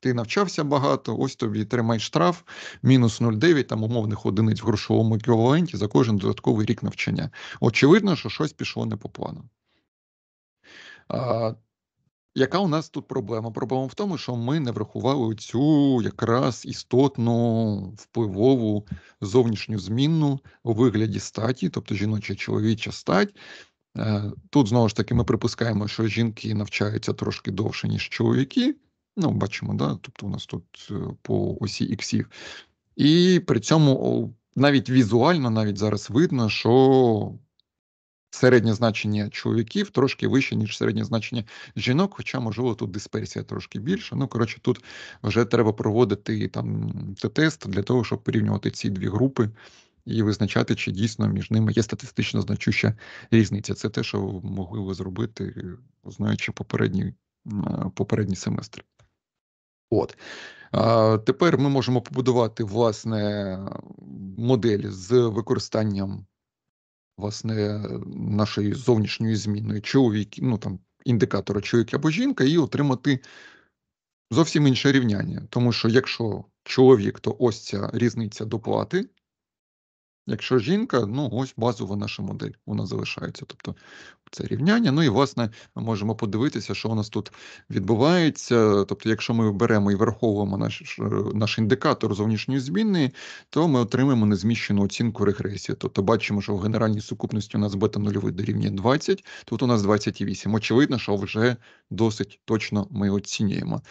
Ти навчався багато, ось тобі тримай штраф, мінус 0,9 там умовних одиниць в грошовому еквіваленті за кожен додатковий рік навчання. Очевидно, що щось пішло не по плану. А, Яка у нас тут проблема? Проблема в тому, що ми не врахували цю якраз істотну впливову зовнішню зміну у вигляді статі, тобто жіноча чоловіча стать, Е, тут знову ж таки ми припускаємо, що жінки навчаються трошки довше, ніж чоловіки. Ну, бачимо, да? тобто у нас тут е, по осі іксів. І при цьому навіть візуально, навіть зараз видно, що середнє значення чоловіків трошки вище, ніж середнє значення жінок, хоча, можливо, тут дисперсія трошки більша. Ну, коротше, тут вже треба проводити там тест для того, щоб порівнювати ці дві групи і визначати, чи дійсно між ними є статистично значуща різниця. Це те, що могли ви зробити, знаючи попередній попередні семестри. От тепер ми можемо побудувати власне модель з використанням власне нашої зовнішньої зміни, чоловік, ну там індикатора чоловік або жінка, і отримати зовсім інше рівняння. Тому що якщо чоловік, то ось ця різниця доплати, Якщо жінка, ну ось базова наша модель, вона залишається. Тобто це рівняння. Ну і власне ми можемо подивитися, що у нас тут відбувається. Тобто, якщо ми беремо і враховуємо наш наш індикатор зовнішньої зміни, то ми отримаємо незміщену оцінку регресії. Тобто бачимо, що в генеральній сукупності у нас бета нульовий дорівнює 20, тут у нас 28. Очевидно, що вже досить точно ми оцінюємо.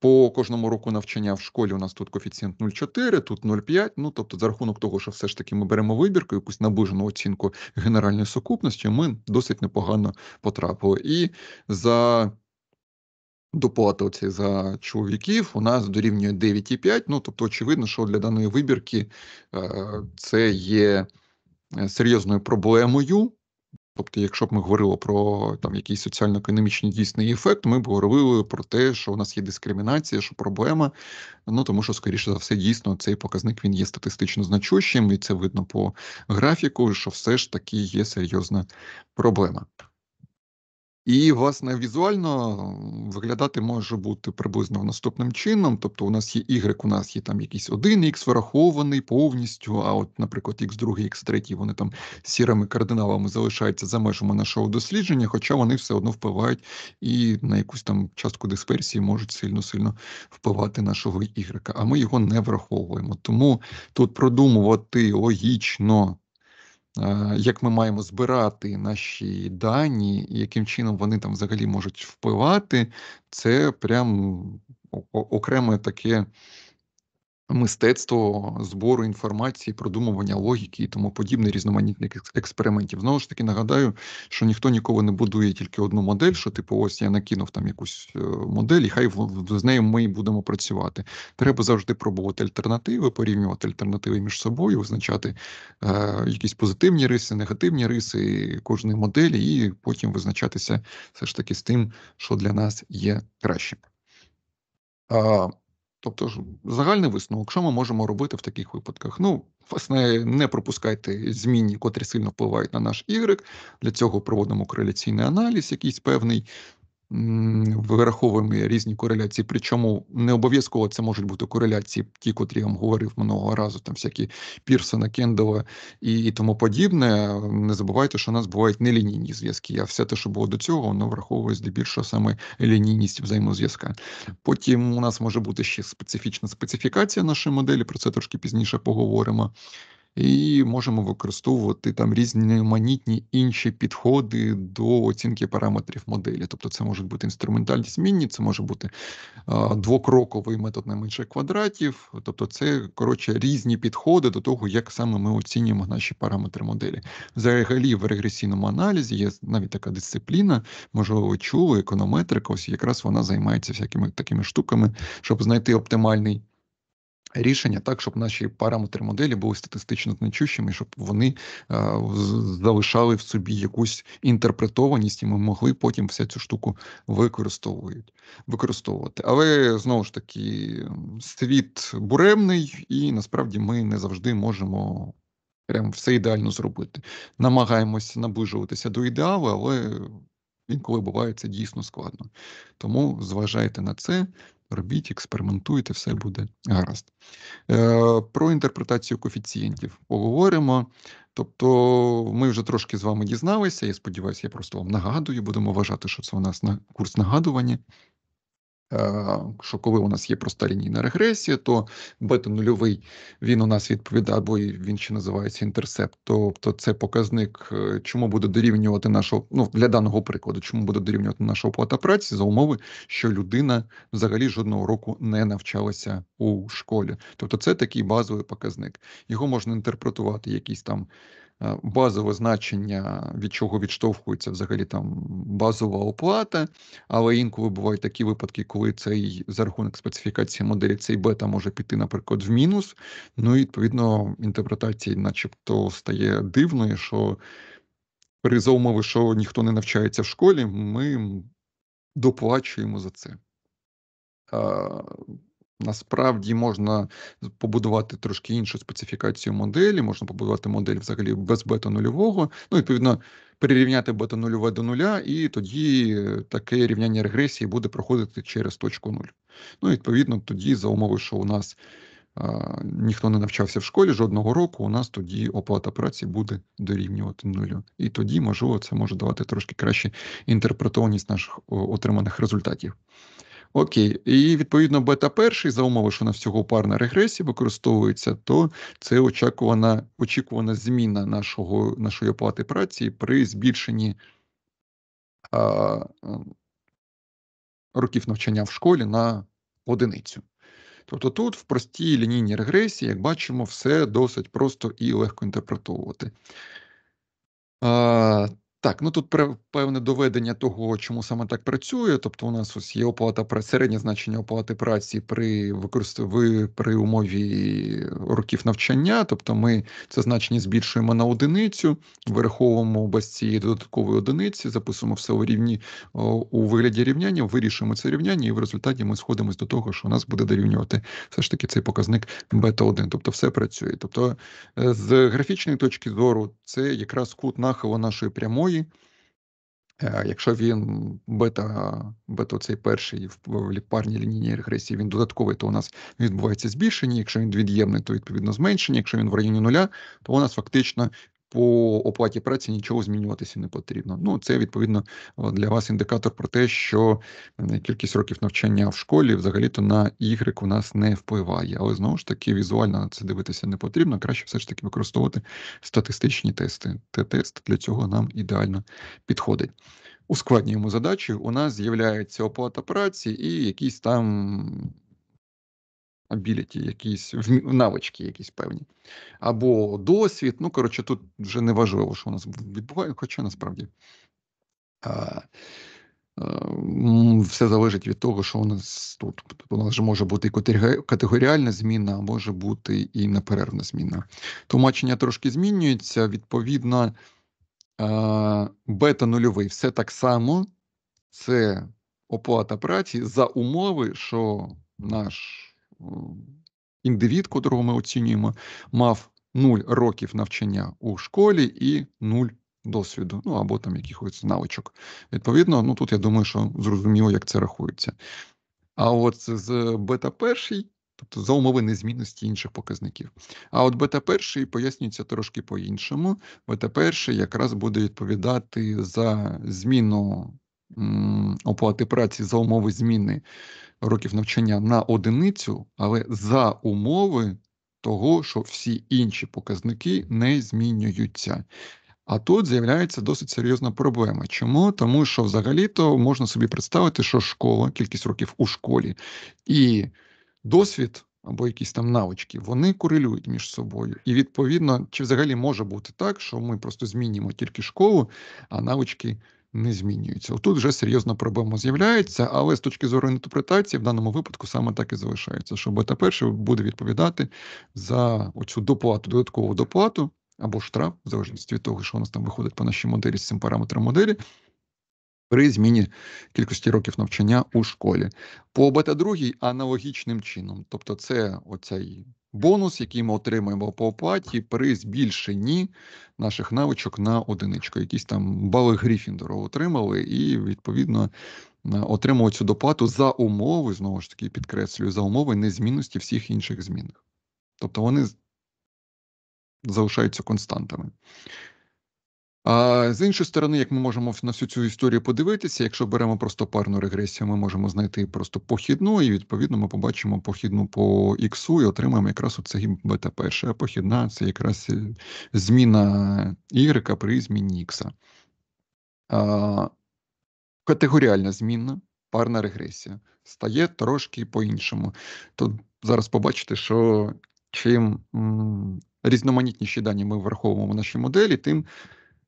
По кожному року навчання в школі у нас тут коефіцієнт 0,4, тут 0,5. Ну тобто, за рахунок того, що все ж таки ми беремо вибірку, якусь наближену оцінку генеральної сукупності, ми досить непогано погано потрапило. І за доплату доплата за чоловіків у нас дорівнює 9,5. Ну тобто, очевидно, що для даної вибірки е, це є е, серйозною проблемою. Тобто, якщо б ми говорили про там якийсь соціально-економічний дійсний ефект, ми б говорили про те, що у нас є дискримінація, що проблема. Ну тому що, скоріше за все, дійсно цей показник він є статистично значущим, і це видно по графіку, що все ж таки є серйозна проблема. І, власне, візуально виглядати може бути приблизно наступним чином. Тобто, у нас є Y, у нас є там якийсь один ікс, врахований повністю. А от, наприклад, ікс другий, x третій, вони там сірими кардиналами залишаються за межами нашого дослідження, хоча вони все одно впливають і на якусь там частку дисперсії можуть сильно сильно впливати нашого ігрика. а ми його не враховуємо. Тому тут продумувати логічно як ми маємо збирати наші дані, і яким чином вони там взагалі можуть впливати, це прям окреме таке мистецтво збору інформації, продумування логіки і тому подібне різноманітних експериментів. Знову ж таки, нагадаю, що ніхто ніколи не будує тільки одну модель, що типу, ось я накинув там якусь е, модель, і хай з нею ми будемо працювати. Треба завжди пробувати альтернативи, порівнювати альтернативи між собою, визначати е, якісь позитивні риси, негативні риси кожної моделі, і потім визначатися все ж таки з тим, що для нас є краще. Тобто ж загальний висновок, що ми можемо робити в таких випадках? Ну, власне, не пропускайте зміни, котрі сильно впливають на наш Y. Для цього проводимо кореляційний аналіз, якийсь певний вираховуємо різні кореляції. Причому не обов'язково це можуть бути кореляції, ті, котрі я вам говорив минулого разу, там всякі Пірсона, Кендала і, і тому подібне. Не забувайте, що у нас бувають нелінійні зв'язки. А все те, що було до цього, воно враховує здебільшого саме лінійність взаємозв'язка. Потім у нас може бути ще специфічна специфікація нашої моделі, про це трошки пізніше поговоримо і можемо використовувати там різноманітні інші підходи до оцінки параметрів моделі. Тобто, це можуть бути інструментальні змінні, це може бути двокроковий метод найменше квадратів. Тобто, це коротше різні підходи до того, як саме ми оцінюємо наші параметри моделі. Взагалі, в регресійному аналізі є навіть така дисципліна, можливо, ви чули економетрика. Ось якраз вона займається всякими такими штуками, щоб знайти оптимальний. Рішення так, щоб наші параметри моделі були статистично значущими, щоб вони е, залишали в собі якусь інтерпретованість, і ми могли потім всю цю штуку використовувати. Але знову ж таки, світ буремний, і насправді ми не завжди можемо прям все ідеально зробити. Намагаємося наближуватися до ідеалу, але інколи буває це дійсно складно. Тому зважайте на це робіть, експериментуйте, все буде гаразд. Е, про інтерпретацію коефіцієнтів поговоримо. Тобто, ми вже трошки з вами дізналися. Я сподіваюся, я просто вам нагадую. Будемо вважати, що це у нас на курс нагадування. Е, що коли у нас є проста лінійна регресія, то бета нульовий він у нас відповідає, або він ще називається інтерсепт. Тобто це показник, е, чому буде дорівнювати нашого, ну для даного прикладу, чому буде дорівнювати наша оплата праці за умови, що людина взагалі жодного року не навчалася у школі. Тобто, це такий базовий показник. Його можна інтерпретувати, якісь там. Е, базове значення, від чого відштовхується взагалі там базова оплата. Але інколи бувають такі випадки, коли цей за рахунок специфікації моделі цей бета може піти, наприклад, в мінус. Ну і відповідно інтерпретації, начебто, стає дивною, що при за умови, що ніхто не навчається в школі, ми доплачуємо за це. Насправді можна побудувати трошки іншу специфікацію моделі, можна побудувати модель взагалі без бета нульового, ну відповідно перерівняти бета нульове до нуля, і тоді е, таке рівняння регресії буде проходити через точку нуль. Ну, відповідно, тоді, за умови, що у нас а, ніхто не навчався в школі жодного року, у нас тоді оплата праці буде дорівнювати нулю. І тоді, можливо, це може давати трошки краще інтерпретованість наших отриманих результатів. Окей, і відповідно бета перший за умови, що на всього парна регресія використовується, то це очікувана очікувана зміна нашого, нашої оплати праці при збільшенні а, років навчання в школі на одиницю. Тобто тут в простій лінійній регресії, як бачимо, все досить просто і легко інтерпретовувати. А, так, ну тут певне доведення того, чому саме так працює. Тобто, у нас ось є оплата середнє значення оплати праці при використові при умові років навчання. Тобто, ми це значення збільшуємо на одиницю, вираховуємо без цієї додаткової одиниці, записуємо все у рівні у вигляді рівняння, вирішуємо це рівняння, і в результаті ми сходимось до того, що у нас буде дорівнювати все ж таки цей показник бета 1 Тобто, все працює. Тобто, е, з графічної точки зору, це якраз кут нахилу нашої прямої. Е, якщо він бета, бета цей перший в ліпарні лінійній регресії, він додатковий, то у нас відбувається збільшення. Якщо він від'ємний, то відповідно зменшення. Якщо він в районі нуля, то у нас фактично по оплаті праці нічого змінюватися не потрібно. Ну це відповідно для вас індикатор про те, що е, кількість років навчання в школі взагалі-то на Y у нас не впливає. Але знову ж таки, візуально на це дивитися не потрібно. Краще все ж таки використовувати статистичні тести. Т-тест для цього нам ідеально підходить. Ускладнюємо задачі. У нас з'являється оплата праці і якісь там абіліті, якісь навички, якісь певні, або досвід. Ну коротше, тут вже не важливо, що у нас відбуває, хоча насправді. А, все залежить від того, що у нас тут. Тобто у нас же може бути і категоріальна зміна, а може бути і неперервна зміна. Тумачення трошки змінюється, відповідно, бета нульовий все так само. Це оплата праці за умови, що наш індивід, котрого ми оцінюємо, мав 0 років навчання у школі і 0 досвіду, ну або там якихось навичок. Відповідно, ну тут я думаю, що зрозуміло, як це рахується. А от з бета перший, тобто за умови незмінності інших показників. А от бета перший пояснюється трошки по-іншому. Бета перший якраз буде відповідати за зміну оплати праці за умови зміни років навчання на одиницю, але за умови того, що всі інші показники не змінюються. А тут з'являється досить серйозна проблема. Чому? Тому що взагалі-то можна собі представити, що школа, кількість років у школі і досвід. Або якісь там навички, вони корелюють між собою. І відповідно, чи взагалі може бути так, що ми просто змінюємо тільки школу, а навички не змінюються. Тут вже серйозна проблема з'являється, але з точки зору інтерпретації в даному випадку саме так і залишається, що бета перший буде відповідати за оцю доплату, додаткову доплату або штраф, в залежності від того, що у нас там виходить по нашій моделі з цим параметром моделі. При зміні кількості років навчання у школі по бета другій аналогічним чином, тобто це оцей бонус, який ми отримуємо по оплаті при збільшенні наших навичок на одиничку. Якісь там бали Гріфіндора отримали, і відповідно е, отримали цю доплату за умови, знову ж таки, підкреслюю, за умови незмінності всіх інших змін. Тобто вони залишаються константами. А з іншої сторони, як ми можемо на всю цю історію подивитися, якщо беремо просто парну регресію, ми можемо знайти просто похідну, і відповідно ми побачимо похідну по іксу і отримаємо якраз оце бета перша похідна це якраз е, зміна Y при зміні ікса. Категоріальна змінна, парна регресія стає трошки по-іншому. Тут зараз побачите, що чим різноманітніші дані ми враховуємо в нашій моделі, тим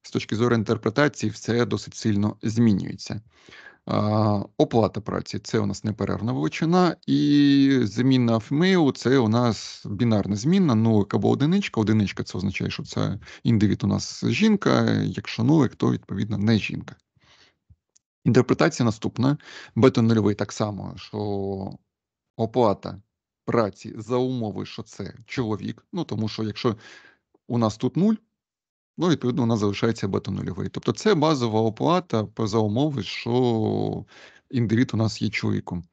з точки зору інтерпретації все досить сильно змінюється. Оплата праці це у нас неперервна величина, і замінна фмею це у нас бінарна змінна, нулик або одиничка. Одиничка це означає, що це індивід у нас жінка, якщо нулик, то відповідно не жінка. Інтерпретація наступна: бета-нульовий так само, що оплата праці за умови, що це чоловік. Ну тому що якщо у нас тут нуль, ну, відповідно, вона залишається бета нульовий. Тобто це базова оплата за умови, що індивід у нас є чоловіком.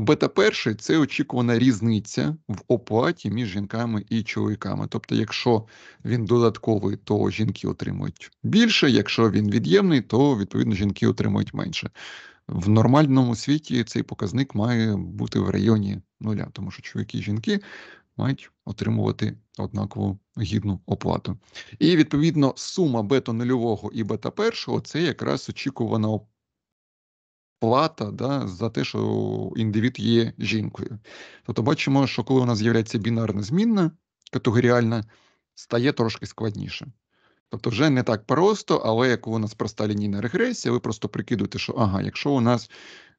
Бета перший це очікувана різниця в оплаті між жінками і чоловіками. Тобто, якщо він додатковий, то жінки отримують більше, якщо він від'ємний, то відповідно жінки отримують менше. В нормальному світі цей показник має бути в районі нуля, тому що чоловіки і жінки мають отримувати однакову гідну оплату. І відповідно сума бета нульового і бета першого це якраз очікувана оплата да, за те, що індивід є жінкою. Тобто бачимо, що коли у нас з'являється бінарна змінна, категоріальна, стає трошки складніше. Тобто, вже не так просто, але як у нас проста лінійна регресія, ви просто прикидуєте, що ага, якщо у нас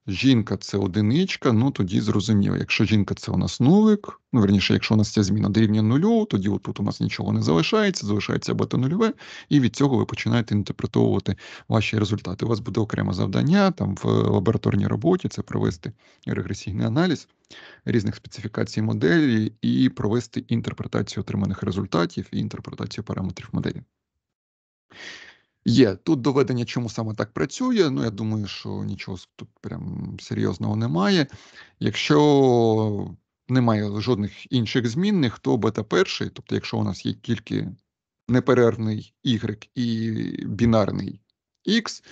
жінка це одиничка, ну тоді зрозуміло, якщо жінка це у нас нулик, ну верніше, якщо у нас ця зміна дорівнює нулю, тоді отут у нас нічого не залишається, залишається або нульове, і від цього ви починаєте інтерпретовувати ваші результати. У вас буде окреме завдання там в лабораторній роботі це провести регресійний аналіз різних специфікацій моделі і провести інтерпретацію отриманих результатів і інтерпретацію параметрів моделі. Є тут доведення, чому саме так працює. Ну я думаю, що нічого тут прям серйозного немає. Якщо немає жодних інших змінних, то бета перший, тобто, якщо у нас є тільки неперервний Y і бінарний X,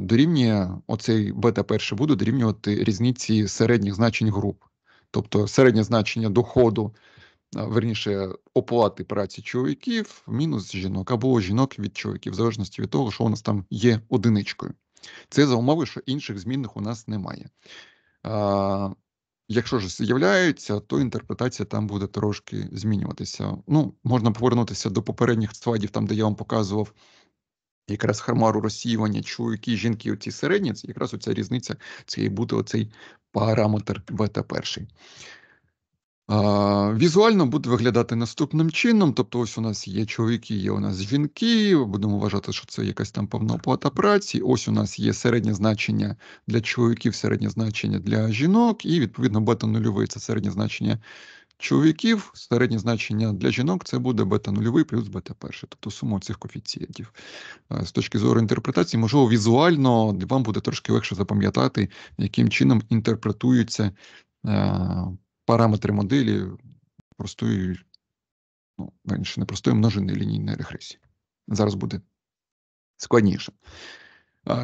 дорівнює оцей бета перший буде дорівнювати різниці середніх значень груп, тобто середнє значення доходу верніше оплати праці чоловіків мінус жінок або жінок від чоловіків, в залежності від того, що у нас там є одиничкою. Це за умови, що інших змінних у нас немає. А, Якщо ж з'являються, то інтерпретація там буде трошки змінюватися. Ну, можна повернутися до попередніх слайдів, там де я вам показував. Якраз хмару розсіювання чоловіки, жінки, оці середні, якраз оця різниця це і буде оцей параметр ВТ перший. Візуально буде виглядати наступним чином. Тобто, ось у нас є чоловіки, є у нас жінки. Будемо вважати, що це якась там повна оплата праці. Ось у нас є середнє значення для чоловіків, середнє значення для жінок, і відповідно бета нульовий це середнє значення чоловіків, середнє значення для жінок це буде бета нульовий плюс бета перший, тобто сума цих коефіцієнтів. З точки зору інтерпретації, можливо, візуально вам буде трошки легше запам'ятати, яким чином інтерпретуються параметри моделі простої, ну, раніше не простої множини лінійної регресії. Зараз буде складніше.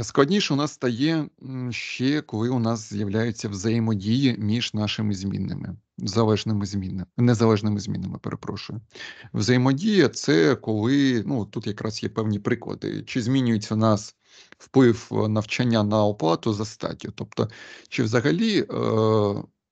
Складніше у нас стає ще, коли у нас з'являються взаємодії між нашими змінними, залежними змінними, незалежними змінними, перепрошую. Взаємодія це коли, ну тут якраз є певні приклади, чи змінюється у нас вплив е, навчання на оплату за статтю. Тобто, чи взагалі е,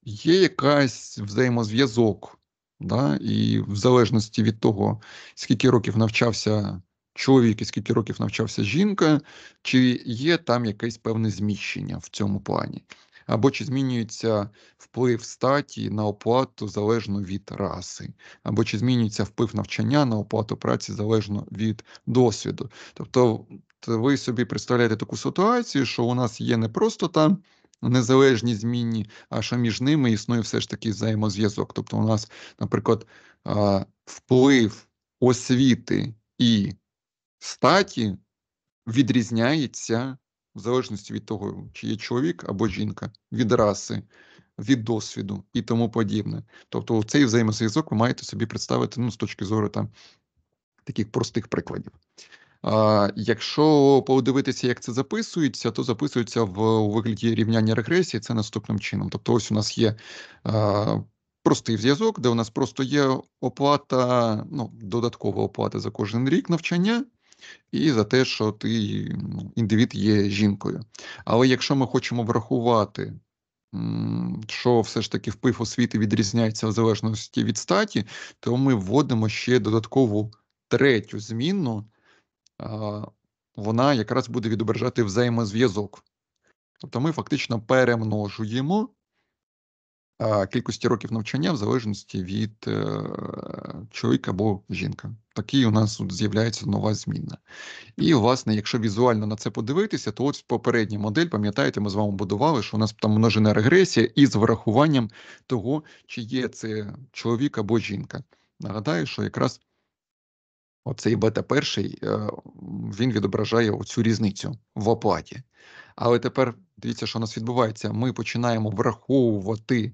є якась взаємозв'язок, да? і в залежності від того, скільки років навчався чоловік і скільки років навчався жінка, чи є там якесь певне зміщення в цьому плані, або чи змінюється вплив статі на оплату залежно від раси, або чи змінюється вплив навчання на оплату праці залежно від досвіду. Тобто ви собі представляєте таку ситуацію, що у нас є не просто там незалежні змінні, а що між ними існує все ж таки взаємозв'язок. Тобто, у нас, наприклад, вплив освіти і статі відрізняється в залежності від того, чи є чоловік або жінка, від раси. Від досвіду і тому подібне. Тобто, цей взаємозв'язок ви маєте собі представити ну, з точки зору там таких простих прикладів. А Якщо подивитися, як це записується, то записується в вигляді рівняння регресії. Це наступним чином. Тобто, ось у нас є простий зв'язок, де у нас просто є оплата, ну додаткова оплата за кожен рік навчання. І за те, що ти ну, індивід є жінкою. Але якщо ми хочемо врахувати, що все ж таки вплив освіти відрізняється в залежності від статі, то ми вводимо ще додаткову третю зміну вона якраз буде відображати взаємозв'язок. Тобто ми фактично перемножуємо кількості років навчання в залежності від е, чоловіка або жінка. Такий у нас тут з'являється нова зміна. І, власне, якщо візуально на це подивитися, то от попередня модель, пам'ятаєте, ми з вами будували, що у нас там множена регресія із врахуванням того, чи є це чоловік або жінка. Нагадаю, що якраз Оцей бета-перший е, він відображає оцю різницю в оплаті. Але тепер дивіться, що у нас відбувається. Ми починаємо враховувати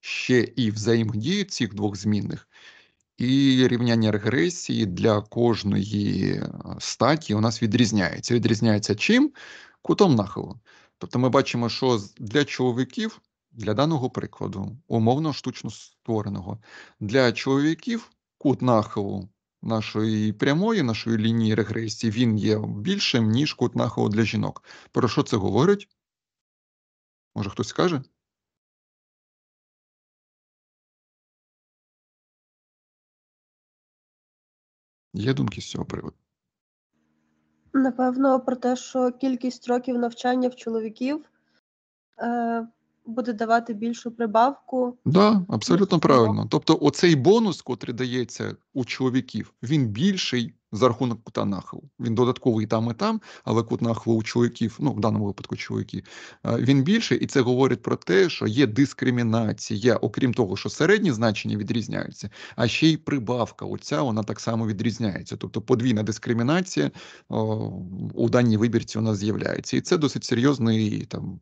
ще і взаємодію цих двох змінних, і рівняння регресії для кожної е, статі у нас відрізняється. Відрізняється чим? Кутом нахилу. Тобто ми бачимо, що для чоловіків, для даного прикладу, умовно штучно створеного, для чоловіків кут нахилу нашої прямої, нашої лінії регресії, він є більшим, ніж кут нахилу для жінок. Про що це говорить? Може хтось скаже? Є думки з цього приводу? Напевно, про те, що кількість років навчання в чоловіків е, буде давати більшу прибавку. Да, абсолютно правильно. Тобто, оцей бонус, котрий дається у чоловіків, він більший за рахунок кута нахилу. Він додатковий там і там, але кут нахилу у чоловіків, ну в даному випадку чоловіки, е, він більший, і це говорить про те, що є дискримінація, окрім того, що середні значення відрізняються, а ще й прибавка. Оця вона так само відрізняється. Тобто, подвійна дискримінація о, у даній вибірці у нас з'являється, і це досить серйозний там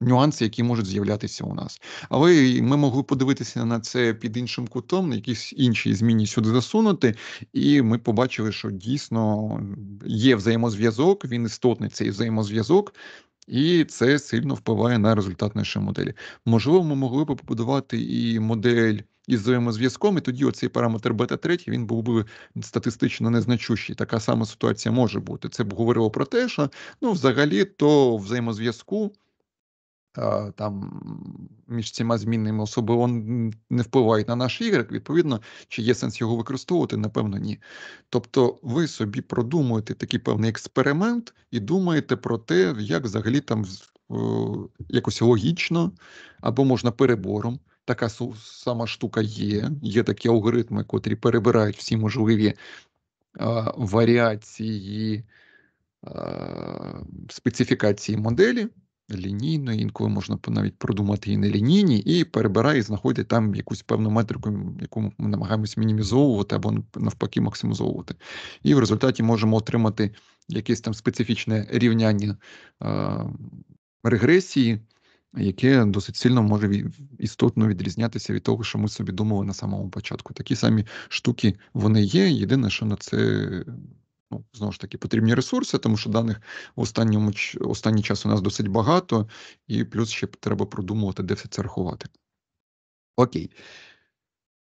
Нюанси, які можуть з'являтися у нас, але ми могли подивитися на це під іншим кутом, якісь інші зміни сюди засунути, і ми побачили, що дійсно є взаємозв'язок, він істотний цей взаємозв'язок, і це сильно впливає на результат нашої моделі. Можливо, ми могли б побудувати і модель. Із взаємозв'язком, і тоді оцей параметр бета 3 він був би статистично незначущий. Така сама ситуація може бути. Це б говорило про те, що ну взагалі то взаємозв'язку там між цими змінними особи он не впливають на наш ігрек, відповідно, чи є сенс його використовувати? Напевно, ні. Тобто, ви собі продумуєте такий певний експеримент і думаєте про те, як взагалі там якось логічно або можна перебором. Така сама штука є. Є такі алгоритми, котрі перебирають всі можливі а, варіації а, специфікації моделі лінійно, інколи можна навіть продумати і нелінійні, і перебирає, і знаходить там якусь певну метрику, яку ми намагаємось мінімізовувати або навпаки максимізовувати. І в результаті можемо отримати якесь там специфічне рівняння е, регресії, яке досить сильно може істотно відрізнятися від того, що ми собі думали на самому початку. Такі самі штуки вони є. Єдине, що на це ну, знову ж таки потрібні ресурси, тому що даних в останньому останній час у нас досить багато, і плюс ще треба продумувати, де все це рахувати. Окей.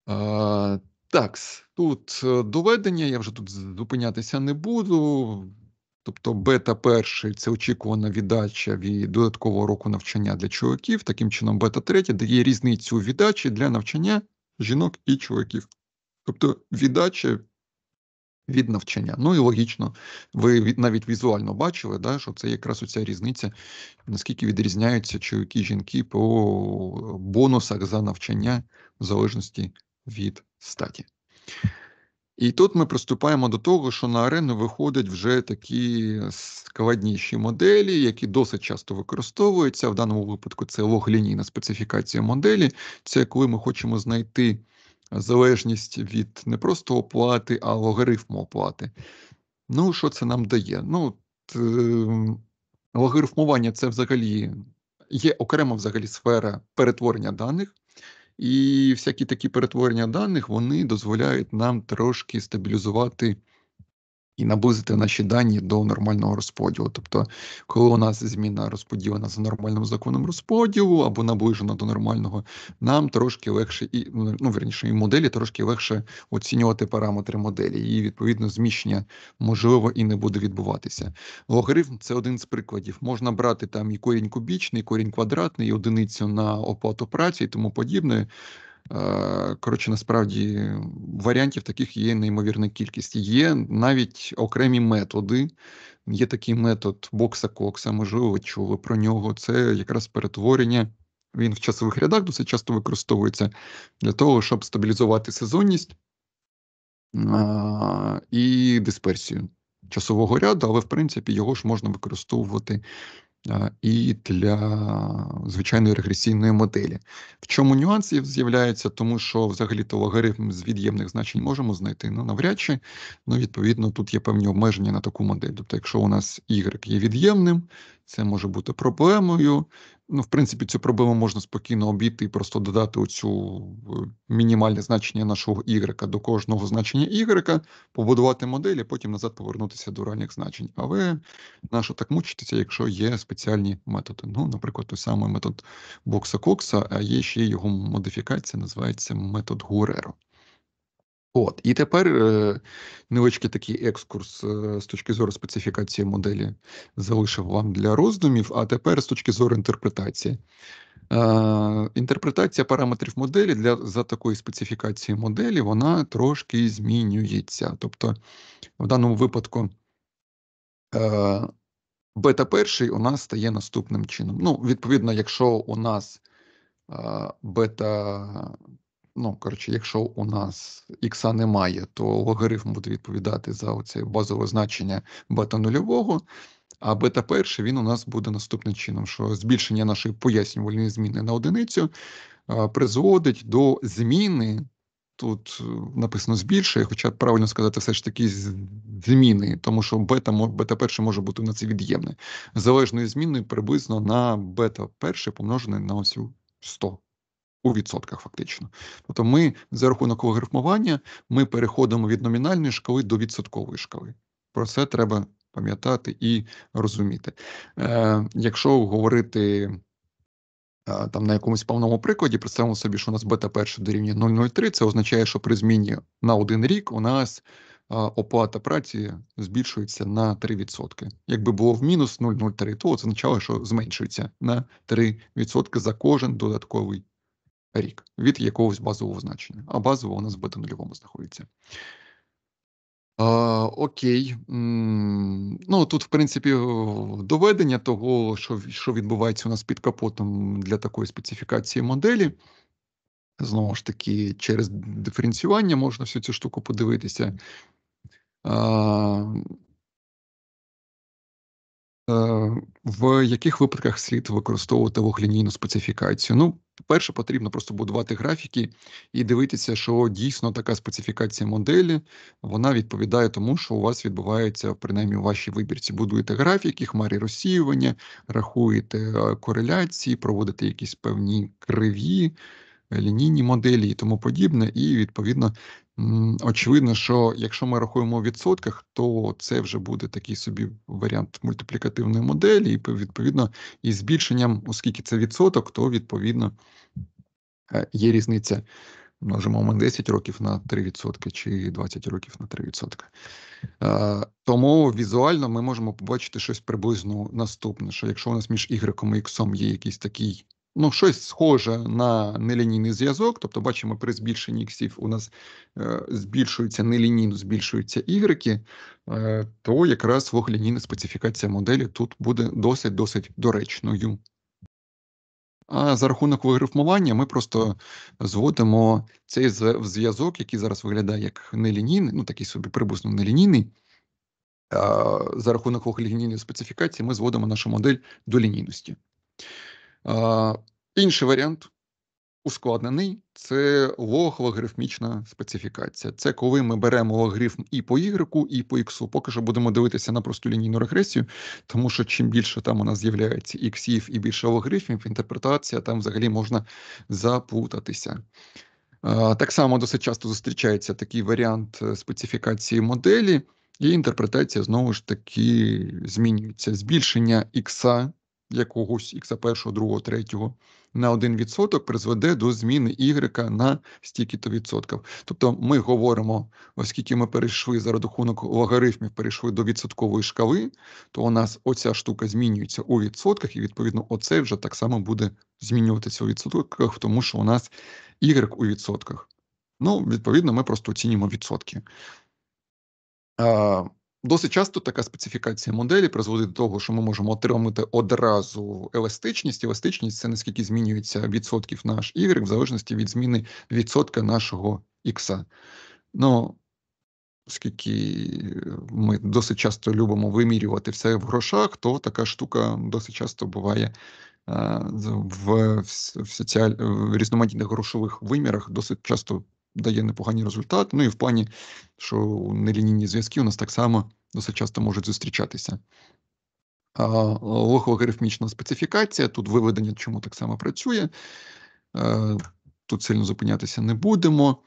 А, так, тут е, доведення, я вже тут зупинятися не буду. Тобто бета перший це очікувана віддача від додаткового року навчання для чоловіків. Таким чином, бета третя дає різницю віддачі для навчання жінок і чоловіків. Тобто віддача від навчання. Ну і логічно, ви навіть візуально бачили, да, що це якраз оця різниця, наскільки відрізняються чоловіки і жінки по е, бонусах за навчання в залежності від статі. І тут ми приступаємо до того, що на арену виходять вже такі складніші моделі, які досить часто використовуються. В даному випадку це логлінійна специфікація моделі. Це коли ми хочемо знайти залежність від не просто оплати, а логарифму оплати. Ну, що це нам дає? Ну, т, ем, Логарифмування це взагалі є окрема взагалі сфера перетворення даних, і всякі такі перетворення даних вони дозволяють нам трошки стабілізувати і наблизити наші дані до нормального розподілу. Тобто, коли у нас зміна розподілена за нормальним законом розподілу або наближена до нормального, нам трошки легше і ну верніше, і моделі трошки легше оцінювати параметри моделі, і відповідно зміщення можливо і не буде відбуватися. Логарифм це один з прикладів. Можна брати там і корінь кубічний, і корінь квадратний, і одиницю на оплату праці і тому подібне. Коротше, насправді варіантів таких є неймовірна кількість. Є навіть окремі методи. Є такий метод бокса кокса, можливо, ви чули про нього. Це якраз перетворення. Він в часових рядах досить часто використовується для того, щоб стабілізувати сезонність а, і дисперсію часового ряду, але в принципі його ж можна використовувати і для звичайної регресійної моделі. В чому нюанси з'являються? Тому що взагалі то логарифм з від'ємних значень можемо знайти ну, навряд чи. Ну, відповідно, тут є певні обмеження на таку модель. Тобто, якщо у нас y є від'ємним, це може бути проблемою. Ну, в принципі, цю проблему можна спокійно обійти і просто додати оцю е, мінімальне значення нашого Y до кожного значення Y, побудувати модель, і потім назад повернутися до реальних значень. Але нащо так мучитися, якщо є спеціальні методи? Ну, наприклад, той самий метод Бокса Кокса, а є ще його модифікація, називається метод Гуреро. От і тепер е, невеличкий такий екскурс е, з точки зору специфікації моделі залишив вам для роздумів. А тепер з точки зору інтерпретації. Е, інтерпретація параметрів моделі для за такої специфікації моделі вона трошки змінюється. Тобто, в даному випадку. Е, Бета перший у нас стає наступним чином. Ну, відповідно, якщо у нас е, бета Ну, коротше, якщо у нас ікса немає, то логарифм буде відповідати за оце базове значення бета нульового, а бета перший він у нас буде наступним чином: що збільшення нашої пояснювальної зміни на одиницю призводить до зміни. Тут е, написано збільшує, хоча правильно сказати, все ж таки зміни, тому що бета бета перше може бути на це від'ємне залежної зміни приблизно на бета перше помножене на ось 100 у відсотках, фактично. Тобто, ми за рахунок логарифмування ми переходимо від номінальної шкали до відсоткової шкали. Про це треба пам'ятати і розуміти. Е, Якщо говорити. Е, там на якомусь певному прикладі представимо собі, що у нас бета перше дорівнює 0,03. Це означає, що при зміні на один рік у нас е, оплата праці збільшується на 3%. Якби було в мінус 0,03, то означало, що зменшується на 3% за кожен додатковий рік від якогось базового значення, а базово у нас бета нульовому знаходиться. А, окей, ну тут, в принципі, доведення того, що що відбувається у нас під капотом для такої специфікації моделі. Знову ж таки, через диференціювання можна всю цю штуку подивитися. А, е, в яких випадках слід використовувати вуглінійну специфікацію? Ну, перше потрібно просто будувати графіки і дивитися, що дійсно така специфікація моделі вона відповідає тому, що у вас відбувається принаймні у вашій вибірці. Будуєте графіки, хмарі розсіювання, рахуєте е, кореляції, проводите якісь певні криві, е, лінійні моделі і тому подібне. І відповідно Очевидно, що якщо ми рахуємо в відсотках, то це вже буде такий собі варіант мультиплікативної моделі, і відповідно і збільшенням, оскільки це відсоток, то відповідно е, є різниця. Множимо ми 10 років на 3% чи 20 років на 3%. Е, тому візуально ми можемо побачити щось приблизно наступне: що якщо у нас між Y і X є якийсь такий ну, щось схоже на нелінійний зв'язок. Тобто, бачимо, при збільшенні іксів у нас е, збільшується нелінійно, збільшуються ігреки, е, то якраз двохлінійна специфікація моделі тут буде досить досить доречною. А за рахунок вигрифмування ми просто зводимо цей зв'язок, який зараз виглядає як нелінійний, ну такий собі приблизно нелінійний. За рахунок двохлінійної специфікації ми зводимо нашу модель до лінійності. Інший варіант ускладнений це логарифмічна специфікація. Це коли ми беремо логарифм і по Y, і по X. Поки що будемо дивитися на просту лінійну регресію, тому що чим більше там у нас з'являється іксів і більше логарифмів, інтерпретація там взагалі можна заплутатися. Так само досить часто зустрічається такий варіант е, специфікації моделі, і інтерпретація знову ж таки змінюється. Збільшення ікса якогось ікса першого, другого, третього на один відсоток призведе до зміни y на стільки-то відсотків. Тобто ми говоримо, оскільки ми перейшли за рахунок логарифмів, перейшли до відсоткової шкали, то у нас оця штука змінюється у відсотках, і відповідно оце вже так само буде змінюватися у відсотках, тому що у нас y у відсотках. Ну, відповідно, ми просто оцінюємо відсотки. Досить часто така специфікація моделі призводить до того, що ми можемо отримати одразу еластичність. Еластичність це наскільки змінюється відсотків наш Y, в залежності від зміни відсотка нашого X. Ну, оскільки ми досить часто любимо вимірювати все в грошах, то така штука досить часто буває е, в, в, соціаль... в різноманітних грошових вимірах, досить часто. Дає непогані результати. Ну і в плані, що нелінійні зв'язки у нас так само досить часто можуть зустрічатися. лого-логарифмічна специфікація, тут виведення, чому так само працює. Е, тут сильно зупинятися не будемо.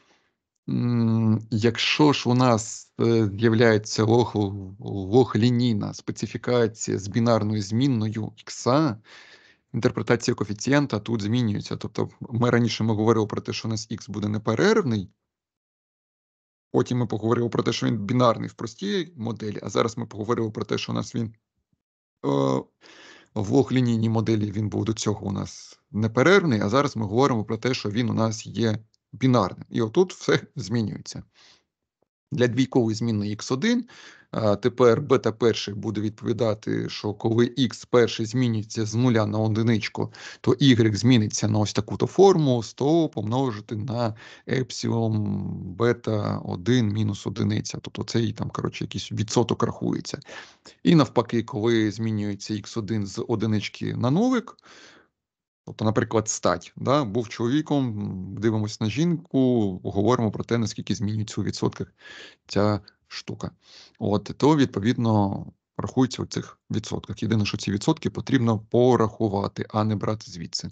Якщо ж у нас е, з'являється лохлінійна специфікація з бінарною змінною ікса, інтерпретація коефіцієнта тут змінюється. Тобто, ми раніше ми говорили про те, що у нас х буде неперервний, Потім ми поговоримо про те, що він бінарний в простій моделі, а зараз ми поговоримо про те, що у нас він е, в двохлінійній моделі він був до цього у нас неперервний, а зараз ми говоримо про те, що він у нас є бінарним. І отут все змінюється. Для двійкової змінної x1 Тепер бета перший буде відповідати, що коли x перший зміниться з нуля на одиничку, то y зміниться на ось таку-то форму 100 помножити на епсилон бета 1 мінус одиниця. Тобто цей там, коротше, якийсь відсоток рахується. І навпаки, коли змінюється x1 з одинички на нолик, Тобто, наприклад, стать да, був чоловіком, дивимося на жінку, говоримо про те, наскільки змінюється у відсотках ця штука. От то відповідно рахується у цих відсотках. Єдине, що ці відсотки потрібно порахувати, а не брати звідси.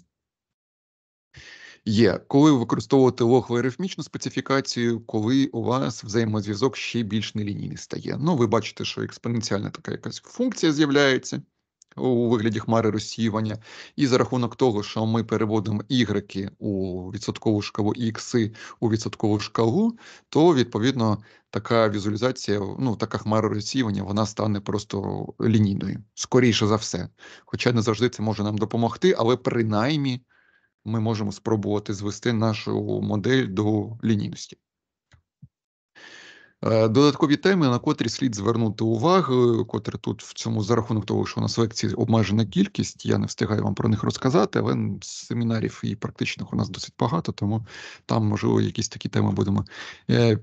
Є коли використовувати логлоарифмічну специфікацію, коли у вас взаємозв'язок ще більш нелінійний стає. Ну, ви бачите, що експоненціальна така якась функція з'являється у вигляді хмари розсіювання, і за рахунок того, що ми переводимо ігреки у відсоткову шкалу і ікси у відсоткову шкалу, то відповідно така візуалізація, ну така хмара розсіювання, вона стане просто лінійною, скоріше за все. Хоча не завжди це може нам допомогти, але принаймні ми можемо спробувати звести нашу модель до лінійності. Е, додаткові теми, на котрі слід звернути увагу, котрі тут в цьому за рахунок того, що у нас лекції обмежена кількість, я не встигаю вам про них розказати, але семінарів і практичних у нас досить багато, тому там, можливо, якісь такі теми будемо е,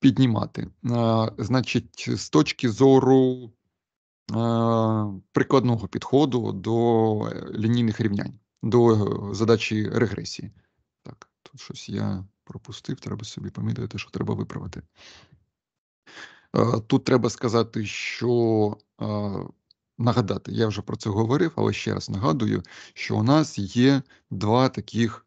піднімати. Е, значить, з точки зору прикладного підходу до лінійних рівнянь, до задачі регресії. Так, тут щось я пропустив, треба собі помітити, що треба виправити. Е, тут треба сказати, що е, нагадати, я вже про це говорив, але ще раз нагадую, що у нас є два таких.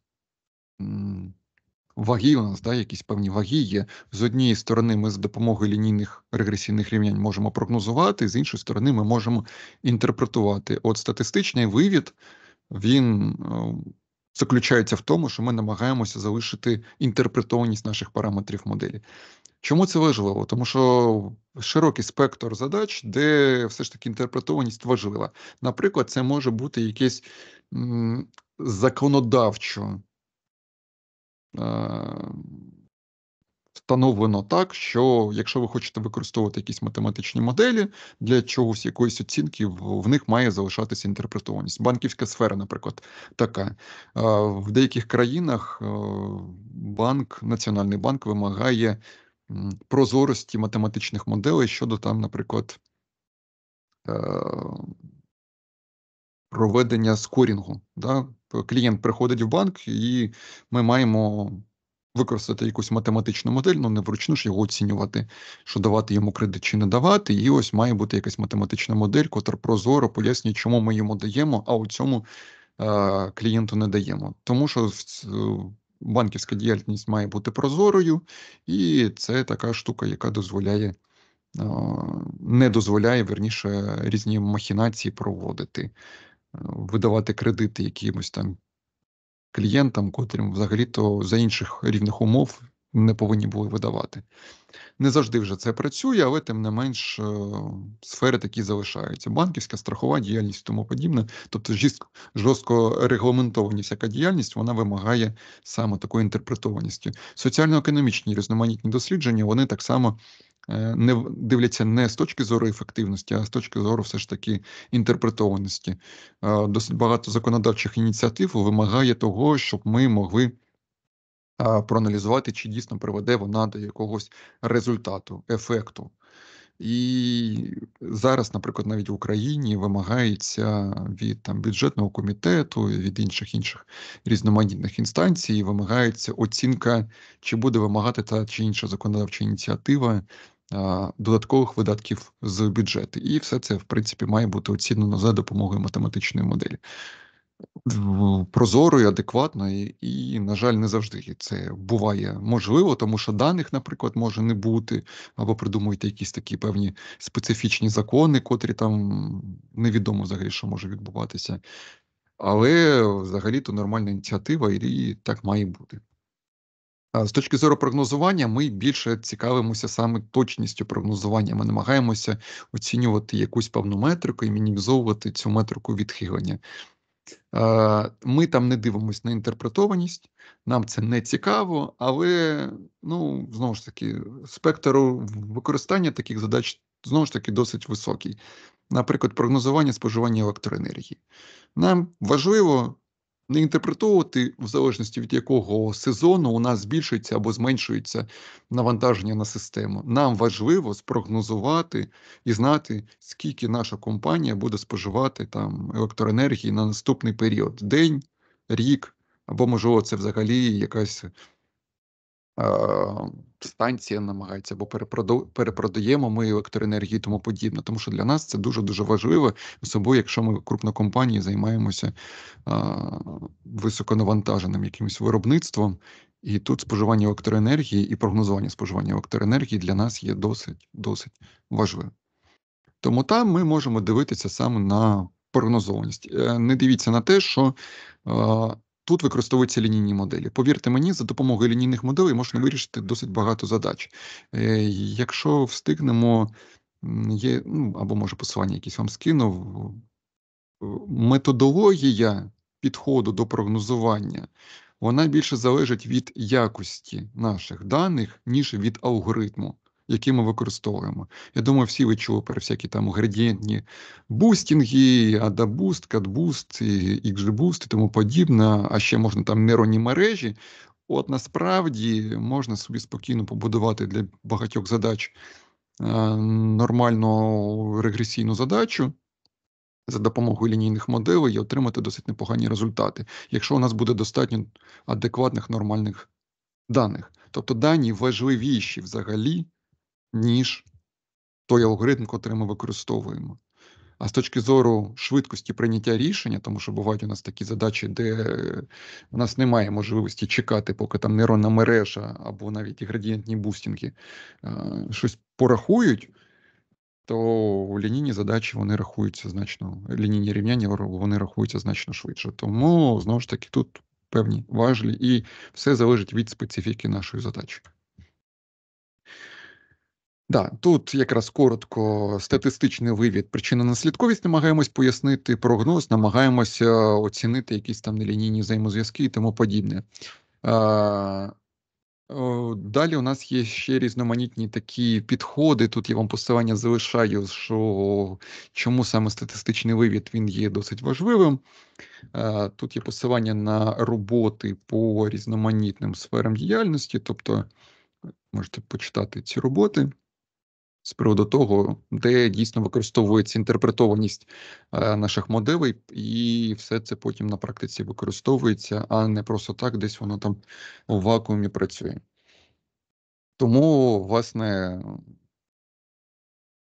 Ваги у нас, да, якісь певні ваги є. З однієї сторони, ми з допомогою лінійних регресійних рівнянь можемо прогнозувати, з іншої сторони, ми можемо інтерпретувати. От статистичний вивід, він е, заключається в тому, що ми намагаємося залишити інтерпретованість наших параметрів моделі. Чому це важливо? Тому що широкий спектр задач, де все ж таки інтерпретованість важлива. Наприклад, це може бути якесь законодавчо встановлено так, що якщо ви хочете використовувати якісь математичні моделі для чогось якоїсь оцінки, в них має залишатися інтерпретованість. Банківська сфера, наприклад, така е, в деяких країнах е, банк, національний банк вимагає прозорості математичних моделей щодо там, наприклад. Е, проведення скорінгу. Да? Клієнт приходить в банк, і ми маємо використати якусь математичну модель, ну не вручну ж його оцінювати, що давати йому кредит чи не давати. І ось має бути якась математична модель, котра прозоро пояснює, чому ми йому даємо, а у цьому е, клієнту не даємо. Тому що е, банківська діяльність має бути прозорою, і це така штука, яка дозволяє. Е, не дозволяє верніше різні махінації проводити, е, видавати кредити якимось там клієнтам, котрим взагалі-то за інших рівних умов не повинні були видавати. Не завжди вже це працює, але тим не менш е, сфери такі залишаються: банківська страхова діяльність, і тому подібне. Тобто, жорстко регламентовані всяка діяльність вона вимагає саме такої інтерпретованості. Соціально-економічні різноманітні дослідження вони так само Е, не дивляться не з точки зору ефективності, а з точки зору все ж таки інтерпретованості. Е, досить багато законодавчих ініціатив вимагає того, щоб ми могли. Е, проаналізувати, чи дійсно приведе вона до якогось результату, ефекту. І зараз, наприклад, навіть в Україні вимагається від там бюджетного комітету, від інших інших різноманітних інстанцій, вимагається оцінка, чи буде вимагати та чи інша законодавча ініціатива додаткових видатків з бюджету, і все це в принципі має бути оцінено за допомогою математичної моделі. Прозоро і адекватно, і, і, на жаль, не завжди це буває можливо, тому що даних, наприклад, може не бути, або придумуєте якісь такі певні специфічні закони, котрі там невідомо взагалі, що може відбуватися. Але взагалі то нормальна ініціатива, і так має бути. З точки зору прогнозування, ми більше цікавимося саме точністю прогнозування. Ми намагаємося оцінювати якусь певну метрику і мінімізовувати цю метрику відхилення. Ми там не дивимося на інтерпретованість, нам це не цікаво, але ну знову ж таки, спектр використання таких задач знову ж таки досить високий. Наприклад, прогнозування споживання електроенергії. Нам важливо не інтерпретовувати, в залежності від якого сезону у нас збільшується або зменшується навантаження на систему. Нам важливо спрогнозувати і знати, скільки наша компанія буде споживати там електроенергії на наступний період день, рік, або можливо, це взагалі якась станція намагається або перепродаємо ми електроенергію, тому подібне. Тому що для нас це дуже дуже важливо, особливо якщо ми крупно компанії займаємося високонавантаженим якимось виробництвом. І тут споживання електроенергії і прогнозування споживання електроенергії для нас є досить досить важливим. Тому там ми можемо дивитися саме на прогнозованість. Е, не дивіться на те, що Тут використовуються лінійні моделі. Повірте мені, за допомогою лінійних моделей можна вирішити досить багато задач. Е, якщо встигнемо, є ну, або може посилання, якісь вам скинув, методологія підходу до прогнозування. Вона більше залежить від якості наших даних, ніж від алгоритму які ми використовуємо. Я думаю, всі ви чули про всякі там градієнтні бустінги, адабуст, кадбуст, XGBoost і тому подібне, а ще можна там нейронні мережі. От насправді можна собі спокійно побудувати для багатьох задач е, нормальну регресійну задачу. За допомогою лінійних моделей і отримати досить непогані результати, якщо у нас буде достатньо адекватних нормальних даних. Тобто дані важливіші взагалі, ніж той алгоритм, котрий ми використовуємо. А з точки зору швидкості прийняття рішення, тому що бувають у нас такі задачі, де е, у нас немає можливості чекати, поки там нейронна мережа або навіть градієнтні бустінги е, щось порахують, то лінійні задачі вони рахуються значно, лінійні рівняння вони рахуються значно швидше. Тому знову ж таки тут певні важлі, і все залежить від специфіки нашої задачі. Да, тут якраз коротко статистичний вивід причинно наслідковість намагаємось пояснити прогноз, намагаємося е, оцінити якісь там нелінійні взаємозв'язки і тому подібне. Е, далі у нас є ще різноманітні такі підходи. Тут я вам посилання залишаю, що чому саме статистичний вивід він є досить важливим. Е, тут є посилання на роботи по різноманітним сферам діяльності, тобто можете почитати ці роботи з приводу того, де дійсно використовується інтерпретованість е, наших моделей, і все це потім на практиці використовується, а не просто так, десь воно там у вакуумі працює. Тому, власне,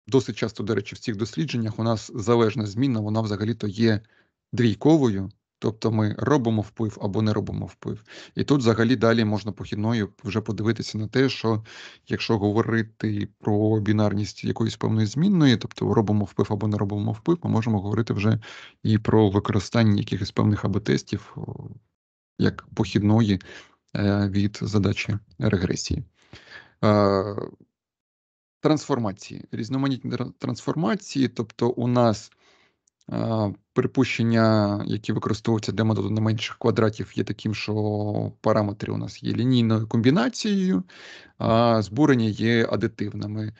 досить часто, до речі, в цих дослідженнях у нас залежна зміна, вона взагалі-то є дрійковою. Тобто ми робимо вплив або не робимо вплив. І тут взагалі далі можна похідною вже подивитися на те, що якщо говорити про бінарність якоїсь певної змінної, тобто робимо вплив або не робимо вплив, ми можемо говорити вже і про використання якихось певних або тестів як похідної е, від задачі регресії. Е, трансформації, різноманітні трансформації, тобто у нас. Припущення, які використовуються для методу на менших квадратів, є таким, що параметри у нас є лінійною комбінацією, а збурення є адитивними.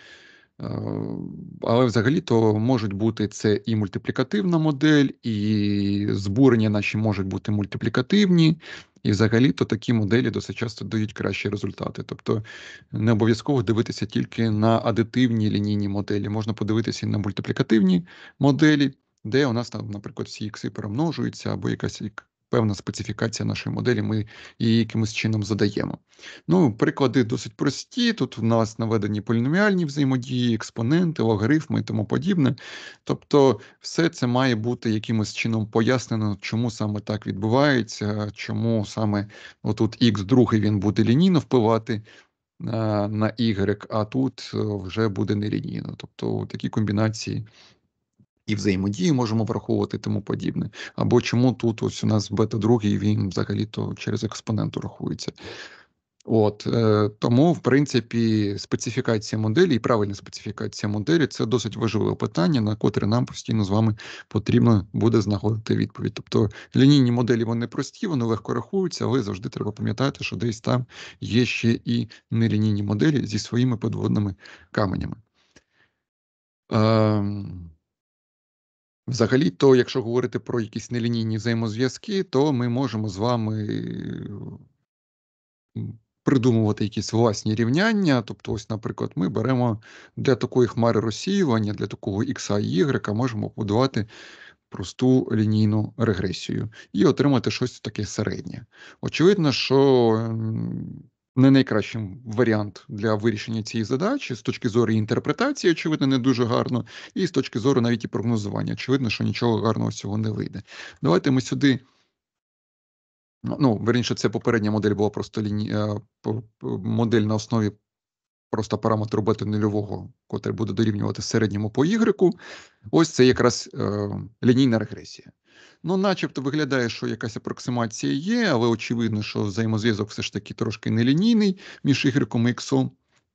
Але взагалі то можуть бути це і мультиплікативна модель, і збурення наші можуть бути мультиплікативні, і взагалі то такі моделі досить часто дають кращі результати. Тобто не обов'язково дивитися тільки на адитивні лінійні моделі, можна подивитися і на мультиплікативні моделі де у нас там, наприклад, всі ікси перемножуються, або якась певна специфікація нашої моделі, ми її якимось чином задаємо. Ну, приклади досить прості. Тут у нас наведені поліноміальні взаємодії, експоненти, логарифми і тому подібне. Тобто, все це має бути якимось чином пояснено, чому саме так відбувається, чому саме отут x другий він буде лінійно впливати. Е, на Y, а тут е, вже буде нелінійно. Тобто такі комбінації і взаємодію можемо враховувати, тому подібне. Або чому тут ось у нас бета другий він взагалі-то через експонент рахується. От е, тому, в принципі, специфікація моделі і правильна специфікація моделі це досить важливе питання, на котре нам постійно з вами потрібно буде знаходити відповідь. Тобто лінійні моделі вони прості, вони легко рахуються, але завжди треба пам'ятати, що десь там є ще і нелінійні моделі зі своїми подводними каменями. Е Взагалі, то якщо говорити про якісь нелінійні взаємозв'язки, то ми можемо з вами придумувати якісь власні рівняння. Тобто, ось, наприклад, ми беремо для такої хмари розсіювання, для такого ікса і Y можемо побудувати просту лінійну регресію і отримати щось таке середнє. Очевидно, що не найкращим варіант для вирішення цієї задачі з точки зору інтерпретації, очевидно, не дуже гарно, і з точки зору навіть і прогнозування. Очевидно, що нічого гарного з цього не вийде. Давайте ми сюди. Ну, верніше, це попередня модель була просто ліні... Е, модель на основі просто параметру бета нульового, котрий буде дорівнювати середньому по Y. Ось це якраз е, лінійна регресія. Ну, начебто виглядає, що якась апроксимація є, але очевидно, що взаємозв'язок все ж таки трошки нелінійний між Y і X,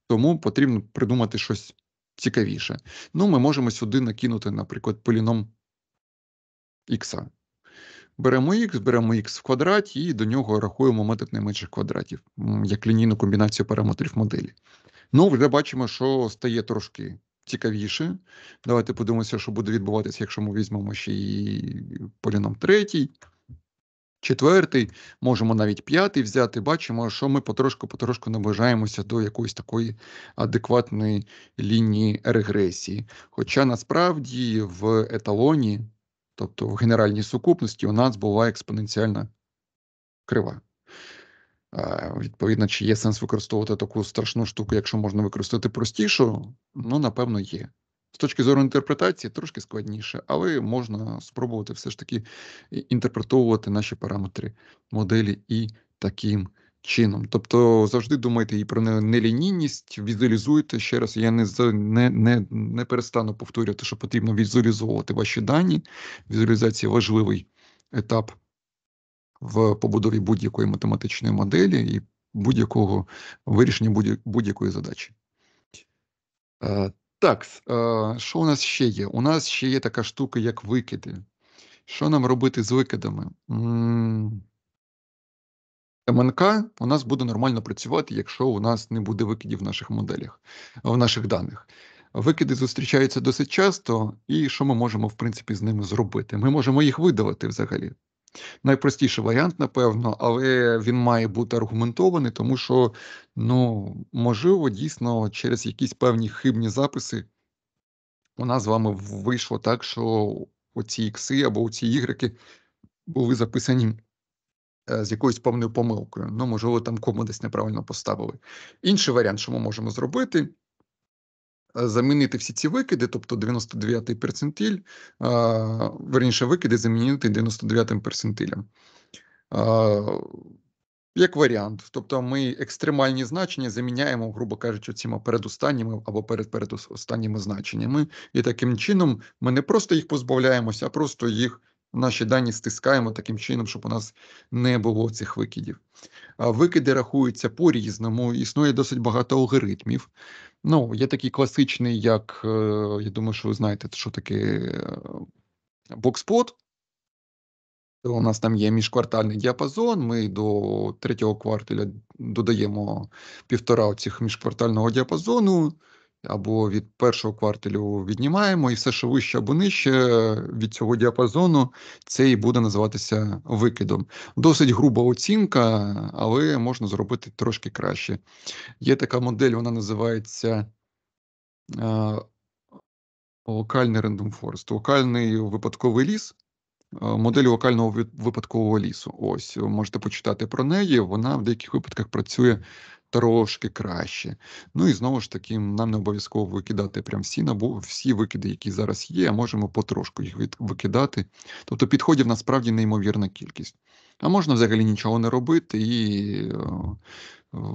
тому потрібно придумати щось цікавіше. Ну, ми можемо сюди накинути, наприклад, поліном X. Беремо X, беремо X в квадраті і до нього рахуємо метод найменших квадратів як лінійну комбінацію параметрів моделі. Ну, вже бачимо, що стає трошки цікавіше. Давайте подивимося, що буде відбуватися, якщо ми візьмемо ще і поліном третій, четвертий, можемо навіть п'ятий взяти. Бачимо, що ми потрошку-потрошку наближаємося до якоїсь такої адекватної лінії регресії. Хоча насправді в еталоні, тобто в генеральній сукупності, у нас була експоненціальна крива. Е, відповідно, чи є сенс використовувати таку страшну штуку, якщо можна використати простішу, ну напевно є. З точки зору інтерпретації трошки складніше, але можна спробувати все ж таки інтерпретовувати наші параметри моделі і таким чином. Тобто завжди думайте і про нелінійність, візуалізуйте ще раз. Я не не, не, не перестану повторювати, що потрібно візуалізовувати ваші дані. Візуалізація важливий етап в побудові будь-якої математичної моделі і будь-якого вирішення будь-якої задачі. Е, так, е, що у нас ще є? У нас ще є така штука, як викиди. Що нам робити з викидами? МНК у нас буде нормально працювати, якщо у нас не буде викидів в наших моделях, в наших даних. Викиди зустрічаються досить часто, і що ми можемо, в принципі, з ними зробити? Ми можемо їх видалити взагалі. Найпростіший варіант, напевно, але він має бути аргументований, тому що, ну, можливо, дійсно, через якісь певні хибні записи у нас з вами вийшло так, що оці ікси або оці ігреки були записані е, з якоюсь певною помилкою. Ну, можливо, там кому десь неправильно поставили. Інший варіант, що ми можемо зробити. Е, замінити всі ці викиди, тобто 99-й перцентиль, верніше викиди замінити 99-м перцентилем. Як варіант, тобто ми екстремальні значення заміняємо, грубо кажучи, цими передостанніми або передпередостанніми значеннями, і таким чином ми не просто їх позбавляємося, а просто їх наші дані стискаємо таким чином, щоб у нас не було цих викидів. Викиди рахуються по різному, існує досить багато алгоритмів. Ну, є такий класичний, як е, я думаю, що ви знаєте, що таке е, бокспот. У нас там є міжквартальний діапазон. Ми до третього кварталя додаємо півтора цих міжквартального діапазону або від першого кварталю віднімаємо, і все, що вище або нижче від цього діапазону, це і буде називатися викидом. Досить груба оцінка, але можна зробити трошки краще. Є така модель, вона називається. Е, локальний рендом форест, локальний випадковий ліс, е, модель локального випадкового лісу. Ось можете почитати про неї. Вона в деяких випадках працює трошки краще. Ну і знову ж таки, нам не обов'язково викидати прям всі набу, всі викиди, які зараз є, а можемо потрошку їх від, викидати. Тобто підходів насправді неймовірна кількість. А можна взагалі нічого не робити і е,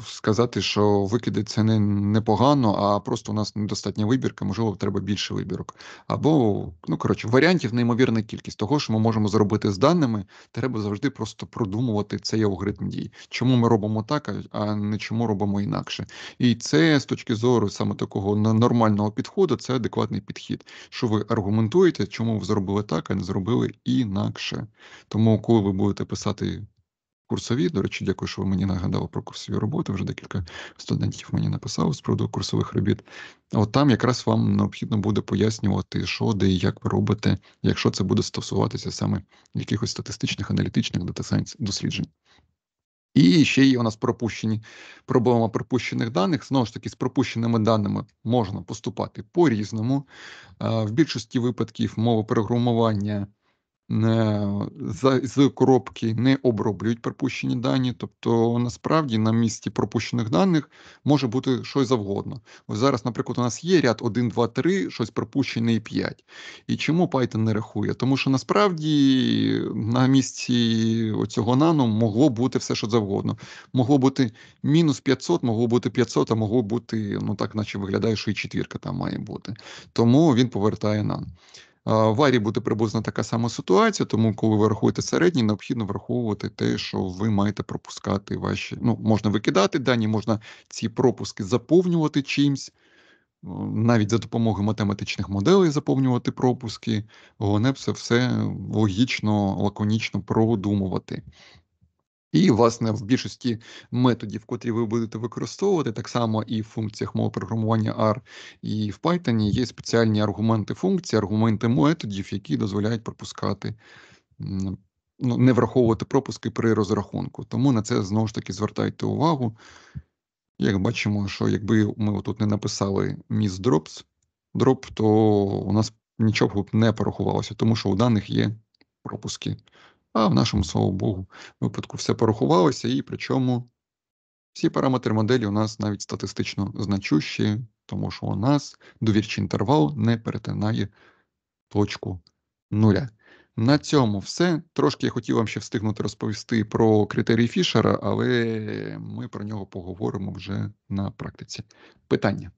сказати, що викиди це не непогано, а просто у нас недостатня вибірка, можливо, треба більше вибірок. Або, ну коротше, варіантів неймовірна кількість того, що ми можемо зробити з даними, треба завжди просто продумувати цей алгоритм дій. Чому ми робимо так, а не чому робимо інакше. І це з точки зору саме такого нормального підходу, це адекватний підхід. Що ви аргументуєте, чому ви зробили так, а не зробили інакше. Тому, коли ви будете писати курсові. До речі, дякую, що ви мені нагадали про курсові роботи. Вже декілька студентів мені написали з приводу курсових робіт. От там якраз вам необхідно буде пояснювати, що де і як ви робите, якщо це буде стосуватися саме якихось статистичних, аналітичних дата досліджень. І ще є у нас пропущені проблема пропущених даних. Знову ж таки, з пропущеними даними можна поступати по різному. В більшості випадків мова програмування. Е, з коробки не оброблюють пропущені дані, тобто насправді на місці пропущених даних може бути щось завгодно. Ось зараз, наприклад, у нас є ряд 1, 2, 3, щось пропущене і 5. І чому Python не рахує? Тому що насправді на місці цього нану могло бути все, що завгодно. Могло бути мінус 500, могло бути 500, а могло бути, ну так, наче виглядає, що і четвірка там має бути. Тому він повертає нано. В арі буде приблизно така сама ситуація, тому коли ви рахуєте середній, необхідно враховувати те, що ви маєте пропускати ваші. Ну, можна викидати дані, можна ці пропуски заповнювати чимсь, навіть за допомогою математичних моделей заповнювати пропуски. Головне, це все логічно, лаконічно продумувати. І, власне, в більшості методів, котрі ви будете використовувати, так само і в функціях мови програмування R і в Python, є спеціальні аргументи функції, аргументи методів, які дозволяють пропускати, ну, не враховувати пропуски при розрахунку. Тому на це знову ж таки звертайте увагу. Як бачимо, що якби ми тут не написали misdrops, drop, то у нас нічого б не порахувалося, тому що у даних є пропуски. А в нашому, слава Богу, випадку все порахувалося, і причому всі параметри моделі у нас навіть статистично значущі, тому що у нас довірчий інтервал не перетинає точку нуля. На цьому все. Трошки я хотів вам ще встигнути розповісти про критерії Фішера, але ми про нього поговоримо вже на практиці. Питання.